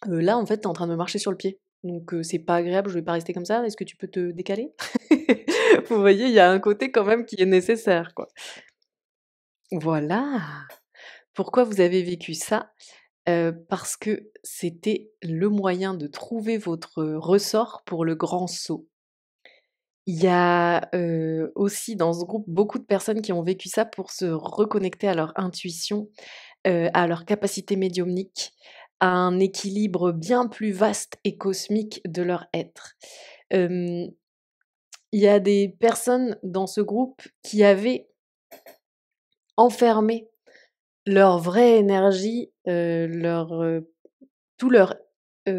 euh, là, en fait, t'es en train de marcher sur le pied. Donc euh, c'est pas agréable, je vais pas rester comme ça. Est-ce que tu peux te décaler Vous voyez, il y a un côté quand même qui est nécessaire, quoi. Voilà. Pourquoi vous avez vécu ça parce que c'était le moyen de trouver votre ressort pour le grand saut. Il y a aussi dans ce groupe beaucoup de personnes qui ont vécu ça pour se reconnecter à leur intuition, à leur capacité médiumnique, à un équilibre bien plus vaste et cosmique de leur être. il y a des personnes dans ce groupe qui avaient enfermé leur vraie énergie, leur, tout leur,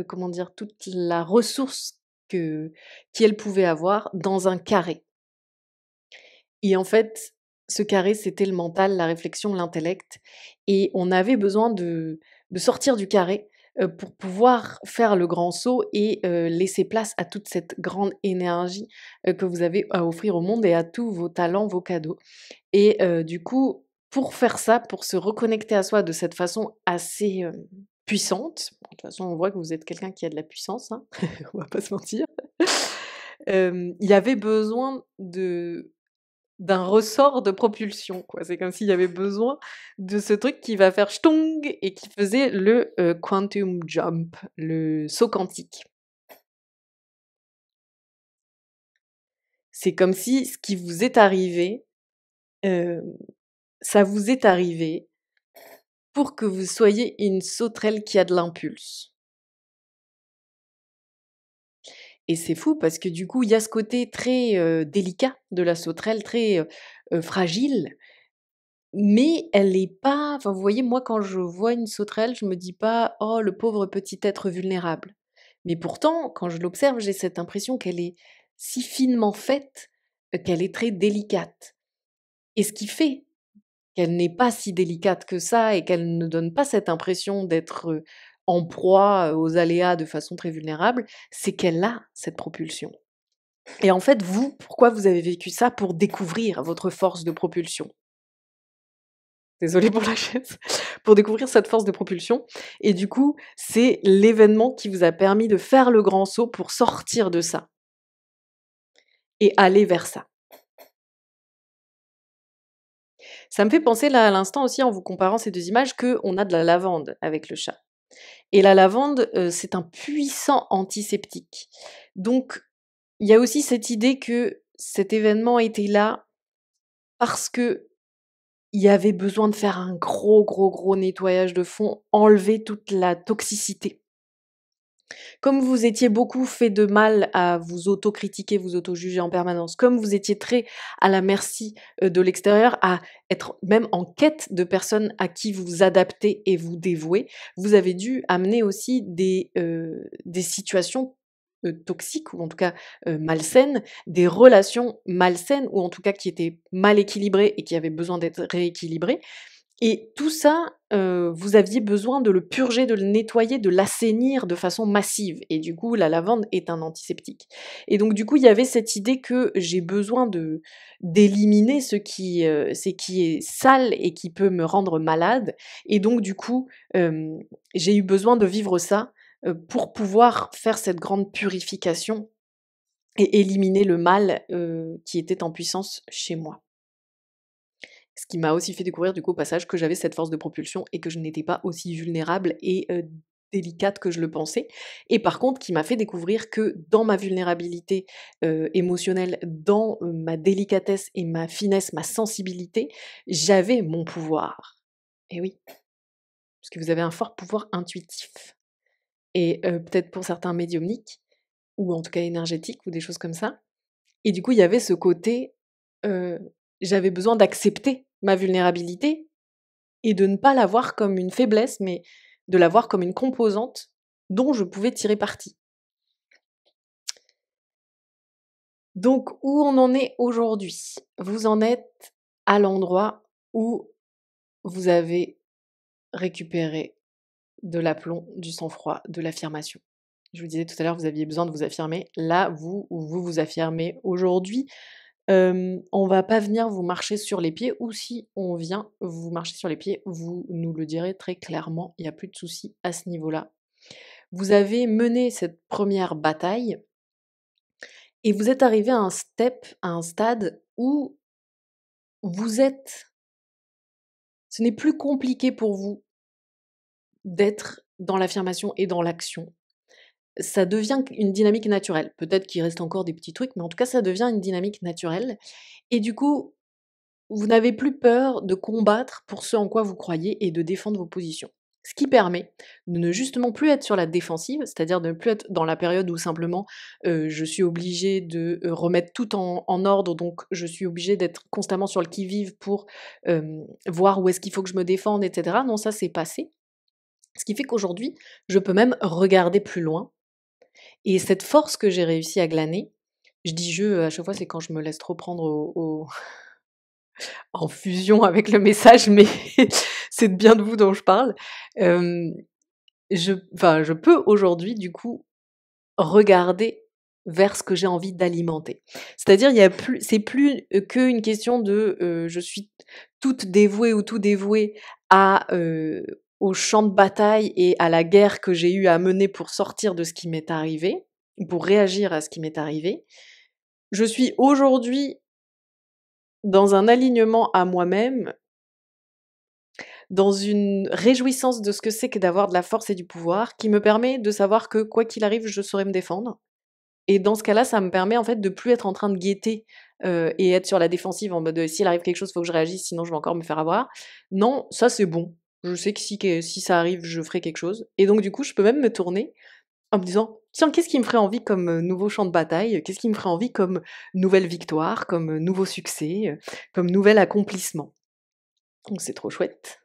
comment dire, toute la ressource que, qu'elles pouvaient avoir dans un carré. Et en fait, ce carré, c'était le mental, la réflexion, l'intellect. Et on avait besoin de, de sortir du carré pour pouvoir faire le grand saut et laisser place à toute cette grande énergie que vous avez à offrir au monde et à tous vos talents, vos cadeaux. Et du coup, pour faire ça, pour se reconnecter à soi de cette façon assez euh, puissante, de toute façon on voit que vous êtes quelqu'un qui a de la puissance, hein on va pas se mentir, il y avait besoin de d'un ressort de propulsion. C'est comme s'il y avait besoin de ce truc qui va faire ch'tong et qui faisait le euh, quantum jump, le saut quantique. C'est comme si ce qui vous est arrivé, ça vous est arrivé pour que vous soyez une sauterelle qui a de l'impulse. Et c'est fou parce que du coup, il y a ce côté très délicat de la sauterelle, très fragile, mais elle n'est pas. Enfin, vous voyez, moi, quand je vois une sauterelle, je ne me dis pas oh le pauvre petit être vulnérable. Mais pourtant, quand je l'observe, j'ai cette impression qu'elle est si finement faite qu'elle est très délicate. Et ce qui fait qu'elle n'est pas si délicate que ça et qu'elle ne donne pas cette impression d'être en proie aux aléas de façon très vulnérable, c'est qu'elle a cette propulsion. Et en fait, vous, pourquoi vous avez vécu ça Pour découvrir votre force de propulsion. Désolée pour la chaise. Pour découvrir cette force de propulsion. Et du coup, c'est l'événement qui vous a permis de faire le grand saut pour sortir de ça. Et aller vers ça. Ça me fait penser là à l'instant aussi en vous comparant ces deux images qu'on a de la lavande avec le chat. Et la lavande, euh, c'est un puissant antiseptique. Donc, il y a aussi cette idée que cet événement était là parce que il y avait besoin de faire un gros, gros, gros nettoyage de fond, enlever toute la toxicité. Comme vous étiez beaucoup fait de mal à vous autocritiquer, vous auto-juger en permanence, comme vous étiez très à la merci euh, de l'extérieur, à être même en quête de personnes à qui vous vous adaptez et vous dévouez, vous avez dû amener aussi des, euh, des situations euh, toxiques ou en tout cas malsaines, des relations malsaines ou en tout cas qui étaient mal équilibrées et qui avaient besoin d'être rééquilibrées. Et tout ça, euh, vous aviez besoin de le purger, de le nettoyer, de l'assainir de façon massive. Et du coup, la lavande est un antiseptique. Et donc, du coup, il y avait cette idée que j'ai besoin de d'éliminer ce qui, euh, qui est sale et qui peut me rendre malade. Et donc, du coup, euh, j'ai eu besoin de vivre ça euh, pour pouvoir faire cette grande purification et éliminer le mal qui était en puissance chez moi. Ce qui m'a aussi fait découvrir du coup au passage que j'avais cette force de propulsion et que je n'étais pas aussi vulnérable et euh, délicate que je le pensais. Et par contre, qui m'a fait découvrir que dans ma vulnérabilité euh, émotionnelle, dans euh, ma délicatesse et ma finesse, ma sensibilité, j'avais mon pouvoir. Et eh oui, parce que vous avez un fort pouvoir intuitif. Et peut-être pour certains médiumniques, ou en tout cas énergétiques, ou des choses comme ça. Et du coup, il y avait ce côté, j'avais besoin d'accepter ma vulnérabilité et de ne pas la voir comme une faiblesse, mais de la voir comme une composante dont je pouvais tirer parti. Donc où on en est aujourd'hui Vous en êtes à l'endroit où vous avez récupéré de l'aplomb, du sang-froid, de l'affirmation. Je vous disais tout à l'heure, vous aviez besoin de vous affirmer. Là, vous, vous vous affirmez aujourd'hui on on va pas venir vous marcher sur les pieds, ou si on vient vous marcher sur les pieds, vous nous le direz très clairement, il n'y a plus de soucis à ce niveau-là. Vous avez mené cette première bataille et vous êtes arrivé à un step, à un stade où vous êtes. Ce n'est plus compliqué pour vous d'être dans l'affirmation et dans l'action ça devient une dynamique naturelle. Peut-être qu'il reste encore des petits trucs, mais en tout cas, ça devient une dynamique naturelle. Et du coup, vous n'avez plus peur de combattre pour ce en quoi vous croyez et de défendre vos positions. Ce qui permet de ne justement plus être sur la défensive, c'est-à-dire de ne plus être dans la période où simplement je suis obligé de remettre tout en, ordre, donc je suis obligé d'être constamment sur le qui-vive pour voir où est-ce qu'il faut que je me défende, etc. Non, ça c'est passé. Ce qui fait qu'aujourd'hui, je peux même regarder plus loin et cette force que j'ai réussi à glaner, je dis je, à chaque fois, c'est quand je me laisse trop prendre au, en fusion avec le message, mais c'est bien de vous dont je parle. je, enfin, je peux aujourd'hui, du coup, regarder vers ce que j'ai envie d'alimenter. C'est-à-dire, il y a plus, c'est plus qu'une question de je suis toute dévouée ou tout dévoué à, au champ de bataille et à la guerre que j'ai eu à mener pour sortir de ce qui m'est arrivé, pour réagir à ce qui m'est arrivé. Je suis aujourd'hui dans un alignement à moi-même, dans une réjouissance de ce que c'est que d'avoir de la force et du pouvoir, qui me permet de savoir que quoi qu'il arrive, je saurai me défendre. Et dans ce cas-là, ça me permet en fait de plus être en train de guetter euh, et être sur la défensive en mode euh, s'il arrive quelque chose, il faut que je réagisse, sinon je vais encore me faire avoir. Non, ça c'est bon. Je sais que si, ça arrive, je ferai quelque chose. Et donc, du coup, je peux même me tourner en me disant tiens, qu'est-ce qui me ferait envie comme euh, nouveau champ de bataille Qu'est-ce qui me ferait envie comme nouvelle victoire, comme euh, nouveau succès, euh, comme nouvel accomplissement Donc, c'est trop chouette.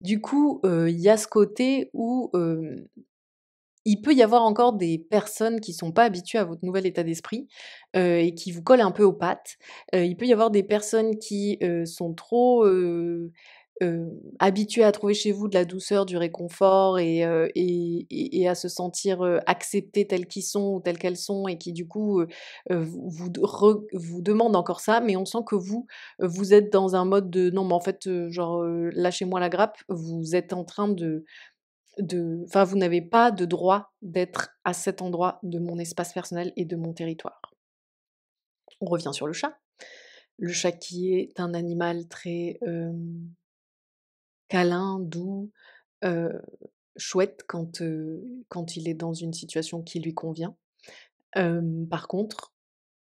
Du coup, il y a ce côté où il peut y avoir encore des personnes qui sont pas habituées à votre nouvel état d'esprit et qui vous collent un peu aux pattes. il peut y avoir des personnes qui sont trop habituées à trouver chez vous de la douceur, du réconfort et, à se sentir acceptées telles sont ou telles qu'elles sont et qui du coup vous, vous demandent encore ça, mais on sent que vous, vous êtes dans un mode de non mais en fait, genre lâchez-moi la grappe, vous êtes en train de enfin, vous n'avez pas de droit d'être à cet endroit de mon espace personnel et de mon territoire. On revient sur le chat. Le chat qui est un animal très câlin, doux, chouette quand, quand il est dans une situation qui lui convient. par contre,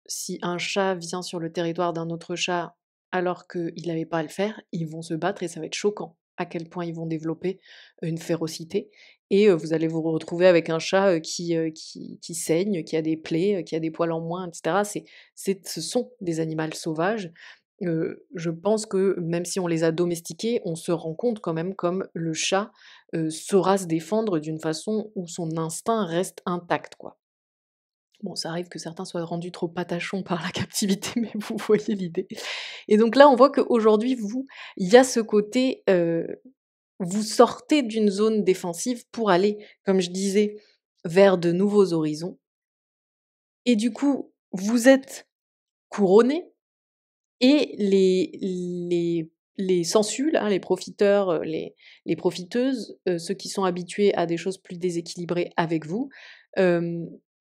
si un chat vient sur le territoire d'un autre chat alors qu'il n'avait pas à le faire, ils vont se battre et ça va être choquant à quel point ils vont développer une férocité. Et vous allez vous retrouver avec un chat qui, qui, saigne, qui a des plaies, qui a des poils en moins, etc. C'est, ce sont des animaux sauvages. je pense que même si on les a domestiqués, on se rend compte quand même comme le chat saura se défendre d'une façon où son instinct reste intact. Quoi. Bon, ça arrive que certains soient rendus trop patachons par la captivité, mais vous voyez l'idée. Et donc là, on voit qu'aujourd'hui, vous, il y a ce côté, euh, vous sortez d'une zone défensive pour aller, comme je disais, vers de nouveaux horizons. Et du coup, vous êtes couronné et les, les, les sensus, hein, les profiteurs, euh, les, les profiteuses, euh, ceux qui sont habitués à des choses plus déséquilibrées avec vous,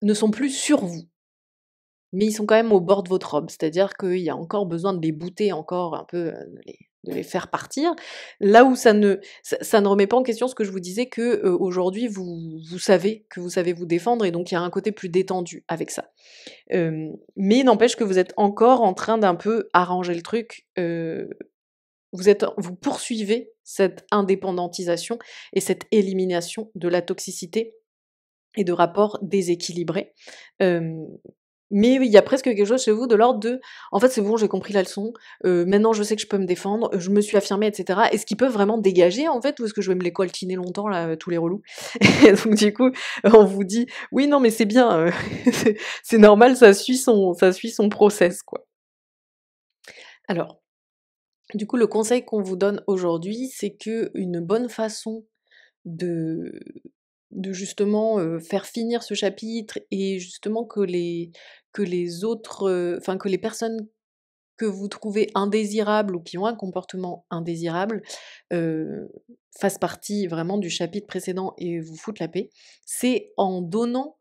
ne sont plus sur vous. Mais ils sont quand même au bord de votre robe, c'est-à-dire qu'il y a encore besoin de les bouter encore un peu, euh, de les, faire partir. Là où ça ne, ça, ne remet pas en question ce que je vous disais, que euh, aujourd'hui vous, vous savez que vous savez vous défendre et donc il y a un côté plus détendu avec ça. mais n'empêche que vous êtes encore en train d'un peu arranger le truc. Euh, vous, êtes, vous poursuivez cette indépendantisation et cette élimination de la toxicité et de rapports déséquilibrés. mais il y a presque quelque chose chez vous de l'ordre de en fait c'est bon j'ai compris la leçon maintenant je sais que je peux me défendre je me suis affirmée etc est-ce qu'ils peuvent vraiment dégager en fait ou est-ce que je vais me les coltiner longtemps là euh, tous les relous donc du coup on vous dit oui non mais c'est bien euh, c'est normal ça suit son ça suit son process quoi alors du coup le conseil qu'on vous donne aujourd'hui c'est que une bonne façon de de justement faire finir ce chapitre et justement que les, que les autres, enfin que les personnes que vous trouvez indésirables ou qui ont un comportement indésirable euh, fassent partie vraiment du chapitre précédent et vous foutent la paix, c'est en donnant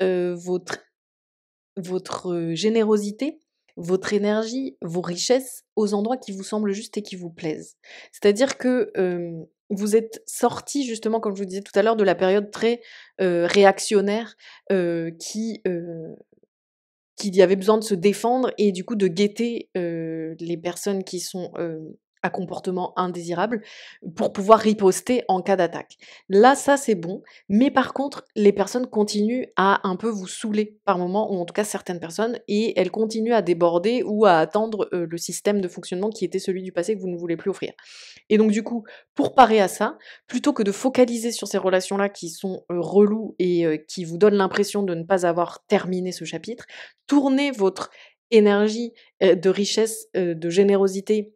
votre, votre générosité votre énergie, vos richesses aux endroits qui vous semblent justes et qui vous plaisent. C'est-à-dire que euh, vous êtes sorti justement, comme je vous disais tout à l'heure, de la période très euh, réactionnaire euh, qui euh, qu'il y avait besoin de se défendre et du coup de guetter les personnes qui sont à comportement indésirable pour pouvoir riposter en cas d'attaque. Là, ça c'est bon, mais par contre, les personnes continuent à un peu vous saouler par moments, ou en tout cas certaines personnes, et elles continuent à déborder ou à attendre euh, le système de fonctionnement qui était celui du passé que vous ne voulez plus offrir. Et donc du coup, pour parer à ça, plutôt que de focaliser sur ces relations-là qui sont euh, reloues et euh, qui vous donnent l'impression de ne pas avoir terminé ce chapitre, tournez votre énergie de richesse, de générosité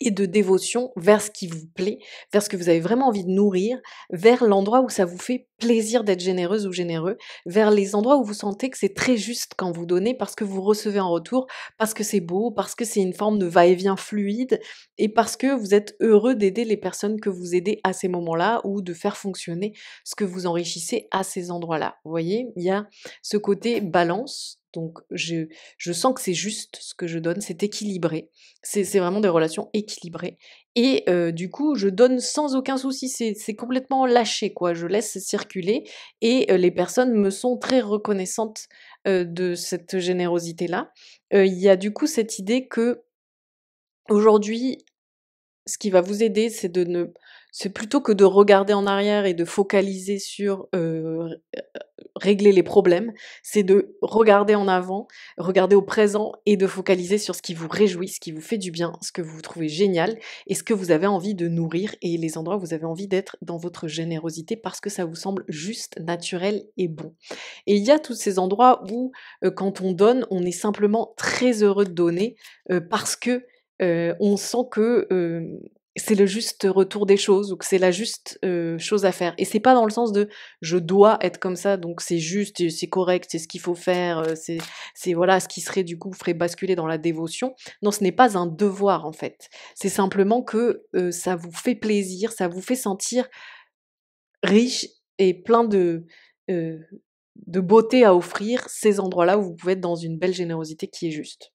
et de dévotion vers ce qui vous plaît, vers ce que vous avez vraiment envie de nourrir, vers l'endroit où ça vous fait plaisir d'être généreuse ou généreux, vers les endroits où vous sentez que c'est très juste quand vous donnez parce que vous recevez en retour, parce que c'est beau, parce que c'est une forme de va-et-vient fluide et parce que vous êtes heureux d'aider les personnes que vous aidez à ces moments-là ou de faire fonctionner ce que vous enrichissez à ces endroits-là. Vous voyez, il y a ce côté balance donc je, sens que c'est juste ce que je donne, c'est équilibré. C'est vraiment des relations équilibrées. Et du coup, je donne sans aucun souci, c'est complètement lâché, quoi. Je laisse circuler et les personnes me sont très reconnaissantes de cette générosité-là. Il y a du coup cette idée que aujourd'hui, ce qui va vous aider, c'est de ne, c'est plutôt que de regarder en arrière et de focaliser sur régler les problèmes, c'est de regarder en avant, regarder au présent et de focaliser sur ce qui vous réjouit, ce qui vous fait du bien, ce que vous trouvez génial et ce que vous avez envie de nourrir et les endroits où vous avez envie d'être dans votre générosité parce que ça vous semble juste, naturel et bon. Et il y a tous ces endroits où quand on donne, on est simplement très heureux de donner parce que on sent que c'est le juste retour des choses ou que c'est la juste chose à faire. Et c'est pas dans le sens de je dois être comme ça, donc c'est juste, c'est correct, c'est ce qu'il faut faire, c'est voilà ce qui serait du coup ferait basculer dans la dévotion. Non, ce n'est pas un devoir en fait. C'est simplement que ça vous fait plaisir, ça vous fait sentir riche et plein de de beauté à offrir ces endroits-là où vous pouvez être dans une belle générosité qui est juste.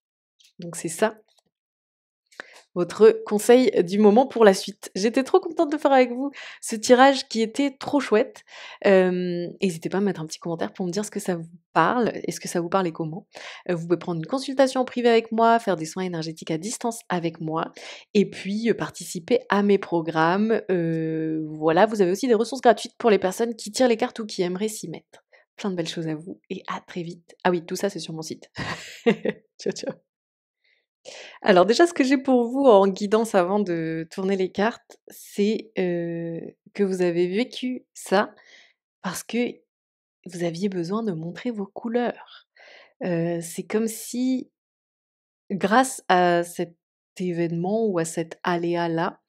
Donc c'est ça votre conseil du moment pour la suite. J'étais trop contente de faire avec vous ce tirage qui était trop chouette. N'hésitez pas à mettre un petit commentaire pour me dire ce que ça vous parle, est-ce que ça vous parle et comment. Euh, vous pouvez prendre une consultation privée avec moi, faire des soins énergétiques à distance avec moi, et puis euh, participer à mes programmes. Euh, voilà, vous avez aussi des ressources gratuites pour les personnes qui tirent les cartes ou qui aimeraient s'y mettre. Plein de belles choses à vous et à très vite. Ah oui, tout ça c'est sur mon site. ciao ciao. Alors déjà, ce que j'ai pour vous en guidance avant de tourner les cartes, c'est que vous avez vécu ça parce que vous aviez besoin de montrer vos couleurs. c'est comme si, grâce à cet événement ou à cet aléa-là,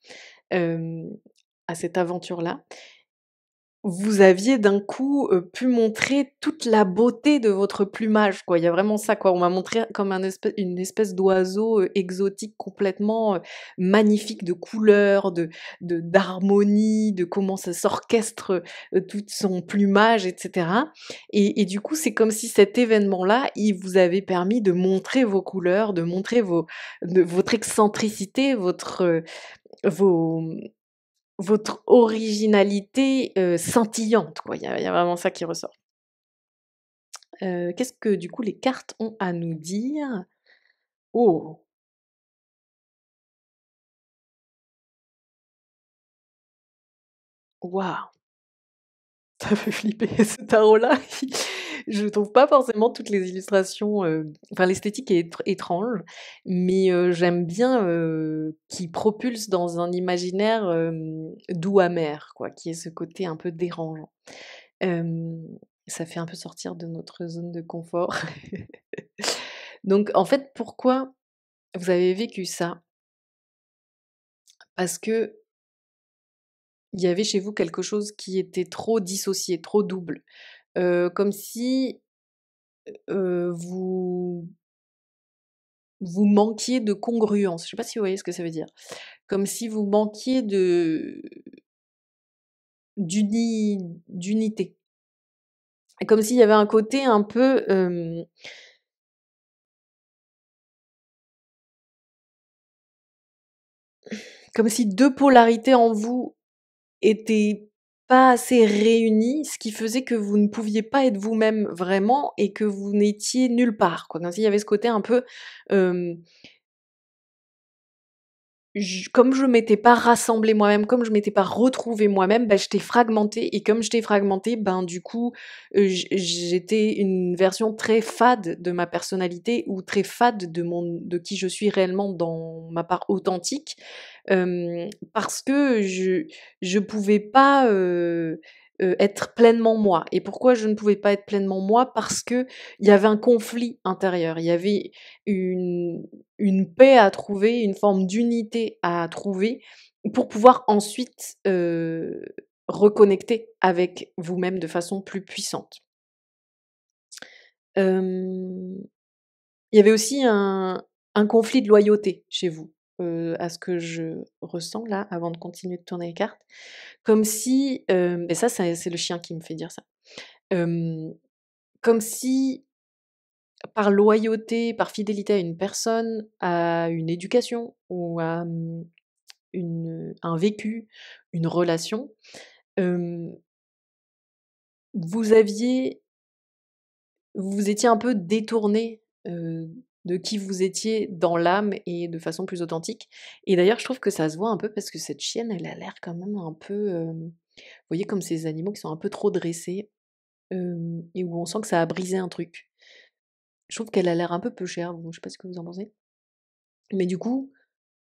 à cette aventure-là, vous aviez d'un coup pu montrer toute la beauté de votre plumage. Quoi. Il y a vraiment ça. Quoi. On m'a montré comme un une espèce d'oiseau exotique complètement magnifique de couleurs, de, d'harmonie, de, comment ça s'orchestre tout son plumage, etc. Et, et du coup, c'est comme si cet événement-là, il vous avait permis de montrer vos couleurs, de montrer vos, votre excentricité, votre... vos, votre originalité euh, scintillante. Il y, a vraiment ça qui ressort. Qu'est-ce que du coup les cartes ont à nous dire Oh Waouh Ça fait flipper ce tarot-là je trouve pas forcément toutes les illustrations. Euh, enfin, l'esthétique est étrange, mais euh, j'aime bien euh, qu'ils qui propulse dans un imaginaire doux amer, quoi, qui est ce côté un peu dérangeant. ça fait un peu sortir de notre zone de confort. Donc, en fait, pourquoi vous avez vécu ça Parce que il y avait chez vous quelque chose qui était trop dissocié, trop double comme si vous vous manquiez de congruence. Je ne sais pas si vous voyez ce que ça veut dire. Comme si vous manquiez de d'unité. Comme s'il y avait un côté un peu comme si deux polarités en vous étaient pas assez réunis, ce qui faisait que vous ne pouviez pas être vous-même vraiment et que vous n'étiez nulle part. Quoi. Donc il y avait ce côté un peu... je, comme je m'étais pas rassemblée moi-même, comme je m'étais pas retrouvée moi-même, ben, j'étais fragmentée et comme j'étais fragmentée, ben du coup j'étais une version très fade de ma personnalité ou très fade de de qui je suis réellement dans ma part authentique parce que je ne pouvais pas être pleinement moi. Et pourquoi je ne pouvais pas être pleinement moi Parce que il y avait un conflit intérieur, il y avait une, une paix à trouver, une forme d'unité à trouver pour pouvoir ensuite reconnecter avec vous-même de façon plus puissante. il y avait aussi un, un conflit de loyauté chez vous. Euh, à ce que je ressens là avant de continuer de tourner les cartes. Comme si, euh, et ça c'est le chien qui me fait dire ça, comme si par loyauté, par fidélité à une personne, à une éducation ou à mmh, une, un vécu, une relation, vous aviez, vous étiez un peu détourné de qui vous étiez dans l'âme et de façon plus authentique. Et d'ailleurs, je trouve que ça se voit un peu parce que cette chienne, elle a l'air quand même un peu. Euh, vous voyez, comme ces animaux qui sont un peu trop dressés euh, et où on sent que ça a brisé un truc. Je trouve qu'elle a l'air un peu peu chère, bon, je sais pas ce que vous en pensez. Mais du coup,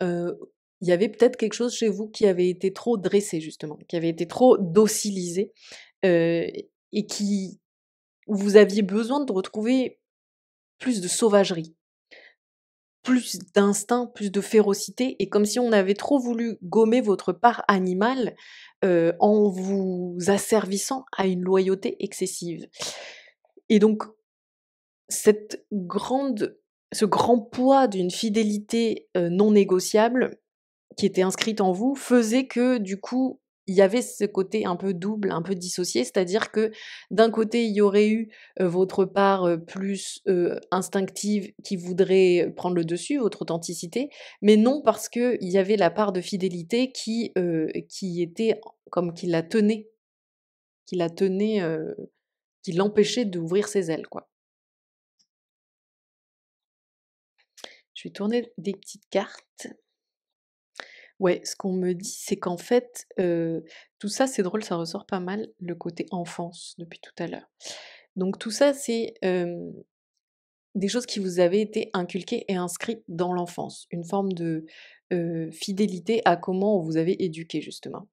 euh, il y avait peut-être quelque chose chez vous qui avait été trop dressé, justement, qui avait été trop docilisé et qui. Vous aviez besoin de retrouver plus de sauvagerie, plus d'instinct, plus de férocité, et comme si on avait trop voulu gommer votre part animale euh, en vous asservissant à une loyauté excessive. Et donc, cette grande, ce grand poids d'une fidélité euh, non négociable qui était inscrite en vous faisait que, du coup, il y avait ce côté un peu double, un peu dissocié, c'est-à-dire que d'un côté, il y aurait eu votre part plus instinctive qui voudrait prendre le dessus, votre authenticité, mais non parce qu'il y avait la part de fidélité qui, qui était comme qui la tenait, qui la tenait, qui l'empêchait d'ouvrir ses ailes, quoi. Je vais tourner des petites cartes. Ouais, ce qu'on me dit, c'est qu'en fait, tout ça, c'est drôle, ça ressort pas mal le côté enfance depuis tout à l'heure. Donc tout ça, c'est, des choses qui vous avaient été inculquées et inscrites dans l'enfance. Une forme de, fidélité à comment on vous avait éduqué justement.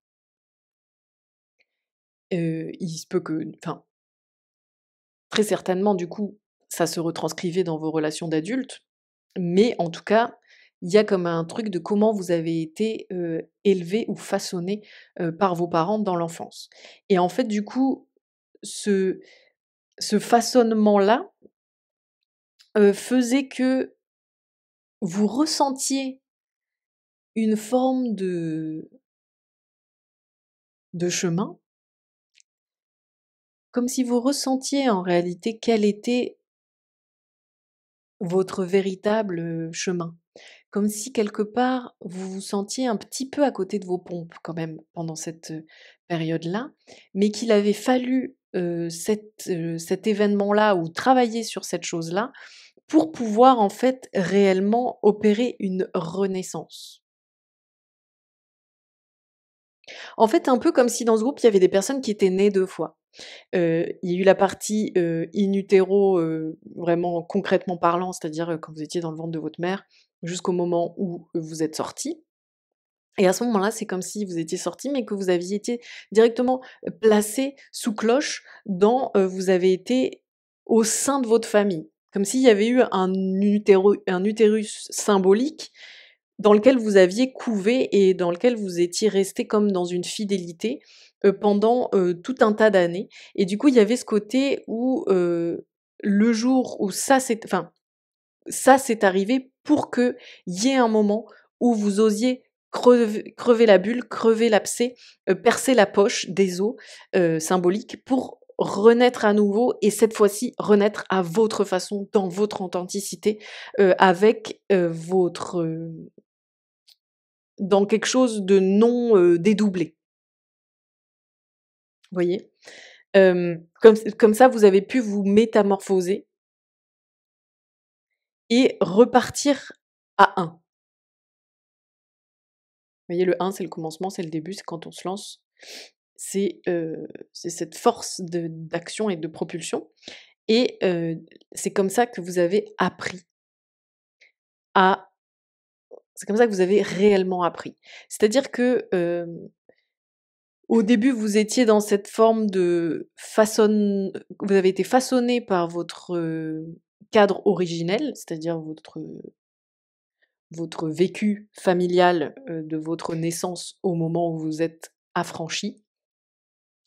il se peut que enfin très certainement, du coup, ça se retranscrivait dans vos relations d'adultes, mais en tout cas, il y a comme un truc de comment vous avez été élevé ou façonné par vos parents dans l'enfance. Et en fait, du coup, ce, ce façonnement-là euh, faisait que vous ressentiez une forme de, de chemin, comme si vous ressentiez en réalité quel était votre véritable chemin comme si quelque part vous vous sentiez un petit peu à côté de vos pompes quand même pendant cette période-là, mais qu'il avait fallu cet événement-là ou travailler sur cette chose-là pour pouvoir en fait réellement opérer une renaissance. En fait, un peu comme si dans ce groupe, il y avait des personnes qui étaient nées deux fois. il y a eu la partie in utero, vraiment concrètement parlant, c'est-à-dire quand vous étiez dans le ventre de votre mère, jusqu'au moment où vous êtes sorti. Et à ce moment-là, c'est comme si vous étiez sorti, mais que vous aviez été directement placé sous cloche dans, vous avez été au sein de votre famille, comme s'il y avait eu un, utérus symbolique dans lequel vous aviez couvé et dans lequel vous étiez resté comme dans une fidélité pendant tout un tas d'années. Et du coup, il y avait ce côté où le jour où ça s'est... Enfin, ça, c'est arrivé pour qu'il y ait un moment où vous osiez crever, la bulle, crever l'abcès, euh, percer la poche des os euh, symboliques pour renaître à nouveau et cette fois-ci renaître à votre façon, dans votre authenticité, euh, avec votre... dans quelque chose de non dédoublé. Vous voyez comme ça, vous avez pu vous métamorphoser et repartir à 1. Vous voyez, le 1, c'est le commencement, c'est le début, c'est quand on se lance. C'est euh, cette force d'action et de propulsion. Et euh, c'est comme ça que vous avez appris C'est comme ça que vous avez réellement appris. C'est-à-dire que euh, au début, vous étiez dans cette forme de façon... Vous avez été façonné par votre cadre originel, c'est-à-dire votre, votre vécu familial euh, de votre naissance au moment où vous êtes affranchi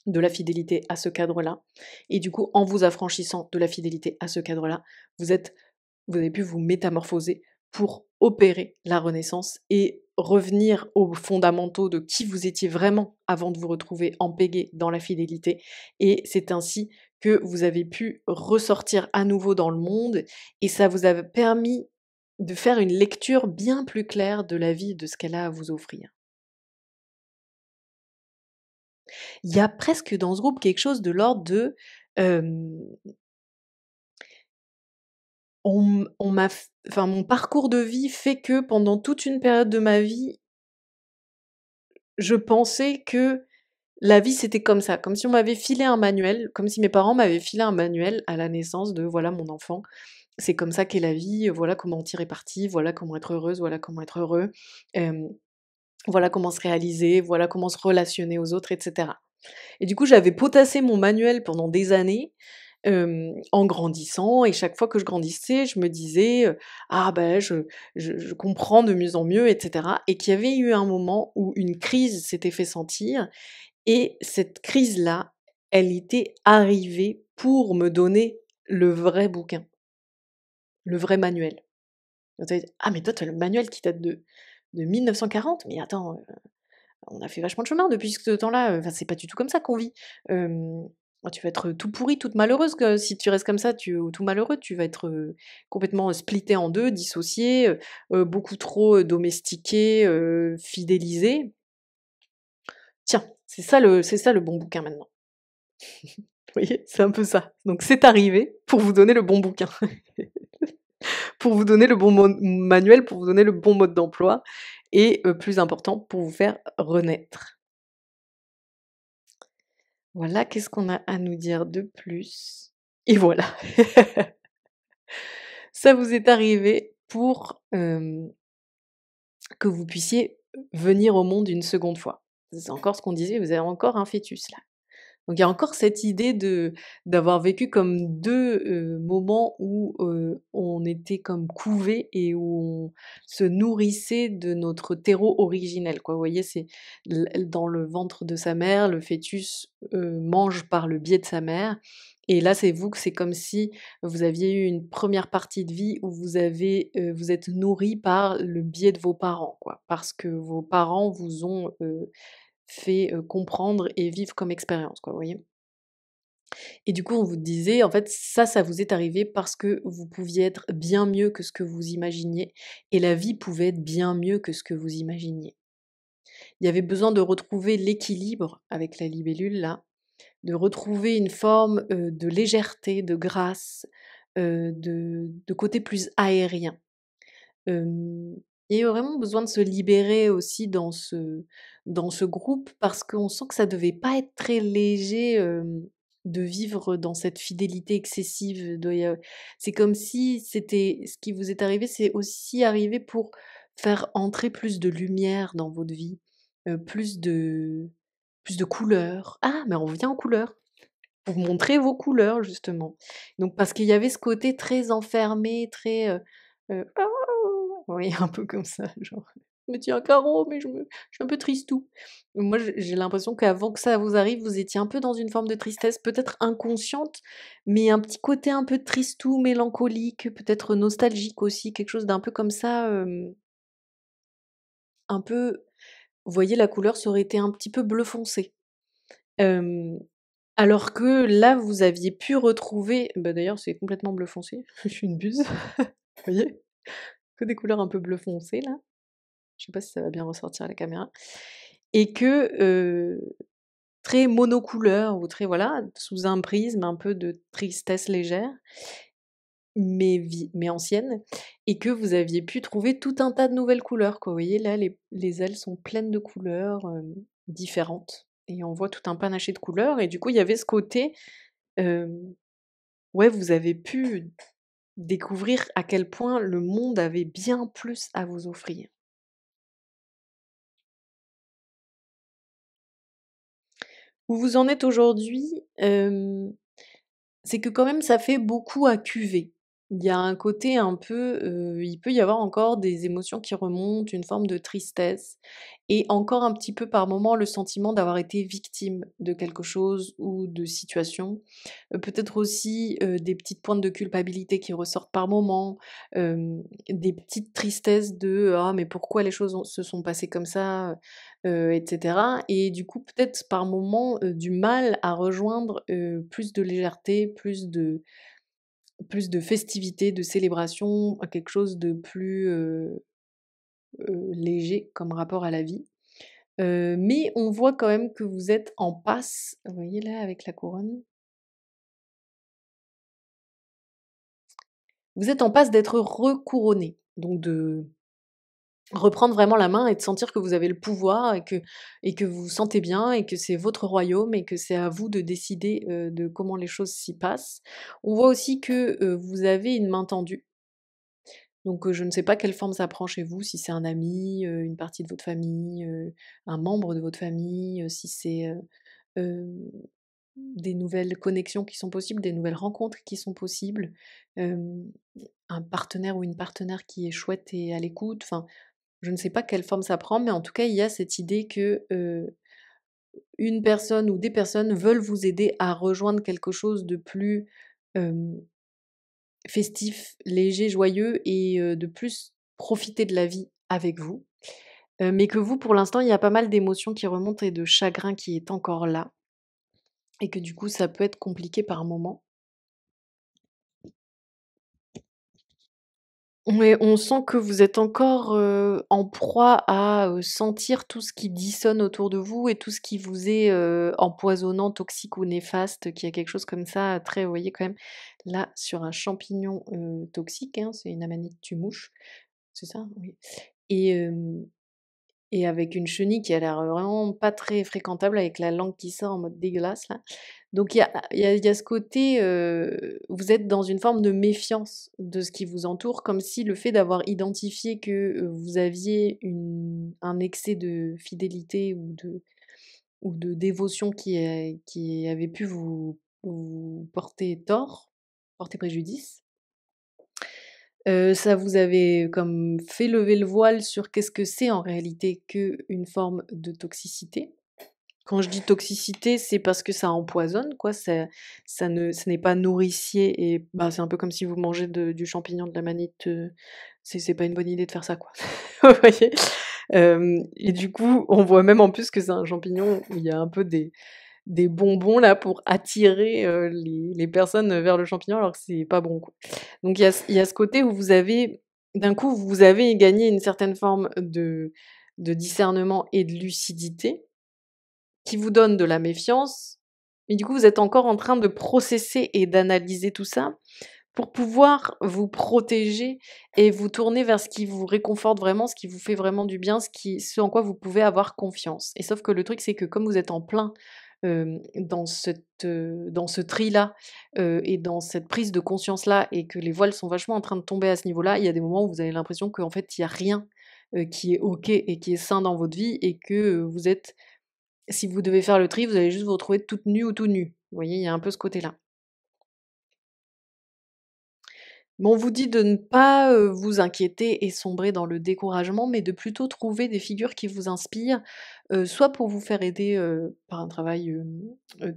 de la fidélité à ce cadre-là. Et du coup, en vous affranchissant de la fidélité à ce cadre-là, vous, êtes, vous avez pu vous métamorphoser pour opérer la renaissance et revenir aux fondamentaux de qui vous étiez vraiment avant de vous retrouver empégué dans la fidélité. Et c'est ainsi que vous avez pu ressortir à nouveau dans le monde et ça vous a permis de faire une lecture bien plus claire de la vie de ce qu'elle a à vous offrir. Il y a presque dans ce groupe quelque chose de l'ordre de on m'a, enfin, mon parcours de vie fait que pendant toute une période de ma vie, je pensais que la vie c'était comme ça, comme si on m'avait filé un manuel, comme si mes parents m'avaient filé un manuel à la naissance de voilà mon enfant, c'est comme ça qu'est la vie, voilà comment en tirer parti, voilà comment être heureuse, voilà comment être heureux, voilà comment se réaliser, voilà comment se relationner aux autres, etc. Et du coup j'avais potassé mon manuel pendant des années, en grandissant et chaque fois que je grandissais, je me disais ah ben je, comprends de mieux en mieux, etc. Et qu'il y avait eu un moment où une crise s'était fait sentir et cette crise-là, elle était arrivée pour me donner le vrai bouquin, le vrai manuel. Ah, mais toi, tu as le manuel qui date de, de 1940, mais attends, euh, on a fait vachement de chemin depuis ce temps-là, enfin, c'est pas du tout comme ça qu'on vit. Oh, tu vas être tout pourri, toute malheureuse. Que si tu restes comme ça, tu, tout malheureux, tu vas être complètement euh, splitté en deux, dissocié, euh, beaucoup trop domestiqué, fidélisé. Tiens, c'est ça le, ça le bon bouquin maintenant. vous voyez, c'est un peu ça. Donc c'est arrivé pour vous donner le bon bouquin. pour vous donner le bon manuel, pour vous donner le bon mode d'emploi et euh, plus important, pour vous faire renaître. Voilà, qu'est-ce qu'on a à nous dire de plus Et voilà. ça vous est arrivé pour que vous puissiez venir au monde une seconde fois. C'est encore ce qu'on disait, vous avez encore un fœtus là. Donc il y a encore cette idée de d'avoir vécu comme deux moments où on était comme couvé et où on se nourrissait de notre terreau originel. Quoi. Vous voyez, c'est dans le ventre de sa mère, le fœtus mange par le biais de sa mère. Et là, c'est vous que c'est comme si vous aviez eu une première partie de vie où vous avez, vous êtes nourri par le biais de vos parents, quoi, parce que vos parents vous ont fait comprendre et vivre comme expérience, quoi, vous voyez. Et du coup, on vous disait, en fait, ça, ça vous est arrivé parce que vous pouviez être bien mieux que ce que vous imaginiez, et la vie pouvait être bien mieux que ce que vous imaginiez. Il y avait besoin de retrouver l'équilibre avec la libellule, là, de retrouver une forme de légèreté, de grâce, de, de, côté plus aérien. Il y a vraiment besoin de se libérer aussi dans ce, dans ce groupe parce qu'on sent que ça devait pas être très léger de vivre dans cette fidélité excessive. C'est comme si c'était ce qui vous est arrivé, c'est aussi arrivé pour faire entrer plus de lumière dans votre vie, plus de plus de couleurs. Ah, mais on vient en couleurs pour montrer vos couleurs justement. Donc parce qu'il y avait ce côté très enfermé, très oui, un peu comme ça, genre. Je me tiens carreau, mais je, suis un peu tristou. Moi, j'ai l'impression qu'avant que ça vous arrive, vous étiez un peu dans une forme de tristesse, peut-être inconsciente, mais un petit côté un peu tristou, mélancolique, peut-être nostalgique aussi, quelque chose d'un peu comme ça. Un peu. Vous voyez, la couleur, ça aurait été un petit peu bleu foncé. Alors que là, vous aviez pu retrouver. Bah, d'ailleurs, c'est complètement bleu foncé. je suis une buse. vous voyez que des couleurs un peu bleu foncé là. Je sais pas si ça va bien ressortir à la caméra. Et que très monocouleur ou très voilà, sous un prisme un peu de tristesse légère, mais, mais ancienne, et que vous aviez pu trouver tout un tas de nouvelles couleurs. Quoi. Vous voyez là, les, ailes sont pleines de couleurs différentes. Et on voit tout un panaché de couleurs. Et du coup, il y avait ce côté. ouais, vous avez pu découvrir à quel point le monde avait bien plus à vous offrir. Où vous en êtes aujourd'hui, c'est que quand même ça fait beaucoup à cuver. Il y a un côté un peu, il peut y avoir encore des émotions qui remontent, une forme de tristesse et encore un petit peu par moment le sentiment d'avoir été victime de quelque chose ou de situation. peut-être aussi, des petites pointes de culpabilité qui ressortent par moment, des petites tristesses de: «Ah mais pourquoi les choses se sont passées comme ça?» Etc. et du coup peut-être par moment, du mal à rejoindre, plus de légèreté, plus de plus de festivité, de célébration, quelque chose de plus léger comme rapport à la vie. mais on voit quand même que vous êtes en passe, vous voyez là avec la couronne, vous êtes en passe d'être recouronné, donc de reprendre vraiment la main et de sentir que vous avez le pouvoir et que, et que vous vous sentez bien et que c'est votre royaume et que c'est à vous de décider euh, de comment les choses s'y passent. On voit aussi que euh, vous avez une main tendue. Donc euh, je ne sais pas quelle forme ça prend chez vous, si c'est un ami, une partie de votre famille, un membre de votre famille, si c'est des nouvelles connexions qui sont possibles, des nouvelles rencontres qui sont possibles, un partenaire ou une partenaire qui est chouette et à l'écoute. Enfin, je ne sais pas quelle forme ça prend, mais en tout cas, il y a cette idée que une personne ou des personnes veulent vous aider à rejoindre quelque chose de plus festif, léger, joyeux et de plus profiter de la vie avec vous. mais que vous, pour l'instant, il y a pas mal d'émotions qui remontent et de chagrin qui est encore là. Et que du coup, ça peut être compliqué par moment. on sent que vous êtes encore, en proie à, sentir tout ce qui dissonne autour de vous et tout ce qui vous est, empoisonnant, toxique ou néfaste, qu'il y a quelque chose comme ça, très vous voyez quand même là sur un champignon, toxique, hein, c'est une amanite tumouche, c'est ça? Oui et et avec une chenille qui a l'air vraiment pas très fréquentable, avec la langue qui sort en mode dégueulasse. Là. Donc il y a, ce côté, vous êtes dans une forme de méfiance de ce qui vous entoure, comme si le fait d'avoir identifié que vous aviez un excès de fidélité ou de, ou de dévotion qui, qui avait pu vous porter tort, porter préjudice, ça vous avait comme fait lever le voile sur qu'est-ce que c'est en réalité qu'une forme de toxicité. Quand je dis toxicité, c'est parce que ça empoisonne, quoi. Ça, ça n'est pas nourricier et bah, c'est un peu comme si vous mangez du champignon, de la manite. c'est, pas une bonne idée de faire ça, quoi. vous voyez Et du coup, on voit même en plus que c'est un champignon où il y a un peu des, des bonbons là pour attirer euh, les, personnes vers le champignon alors que c'est pas bon. Donc il y a, y a, ce côté où vous avez, d'un coup, vous avez gagné une certaine forme de, de discernement et de lucidité qui vous donne de la méfiance, mais du coup vous êtes encore en train de processer et d'analyser tout ça pour pouvoir vous protéger et vous tourner vers ce qui vous réconforte vraiment, ce qui vous fait vraiment du bien, ce, qui, ce en quoi vous pouvez avoir confiance. Et sauf que le truc, c'est que comme vous êtes en plein dans, cette, dans ce tri-là et dans cette prise de conscience-là et que les voiles sont vachement en train de tomber à ce niveau-là, il y a des moments où vous avez l'impression qu'en fait, il n'y a rien qui est OK et qui est sain dans votre vie et que vous êtes, si vous devez faire le tri, vous allez juste vous retrouver toute nue ou tout nu. Vous voyez, il y a un peu ce côté-là. on vous dit de ne pas vous inquiéter et sombrer dans le découragement, mais de plutôt trouver des figures qui vous inspirent, soit pour vous faire aider par un travail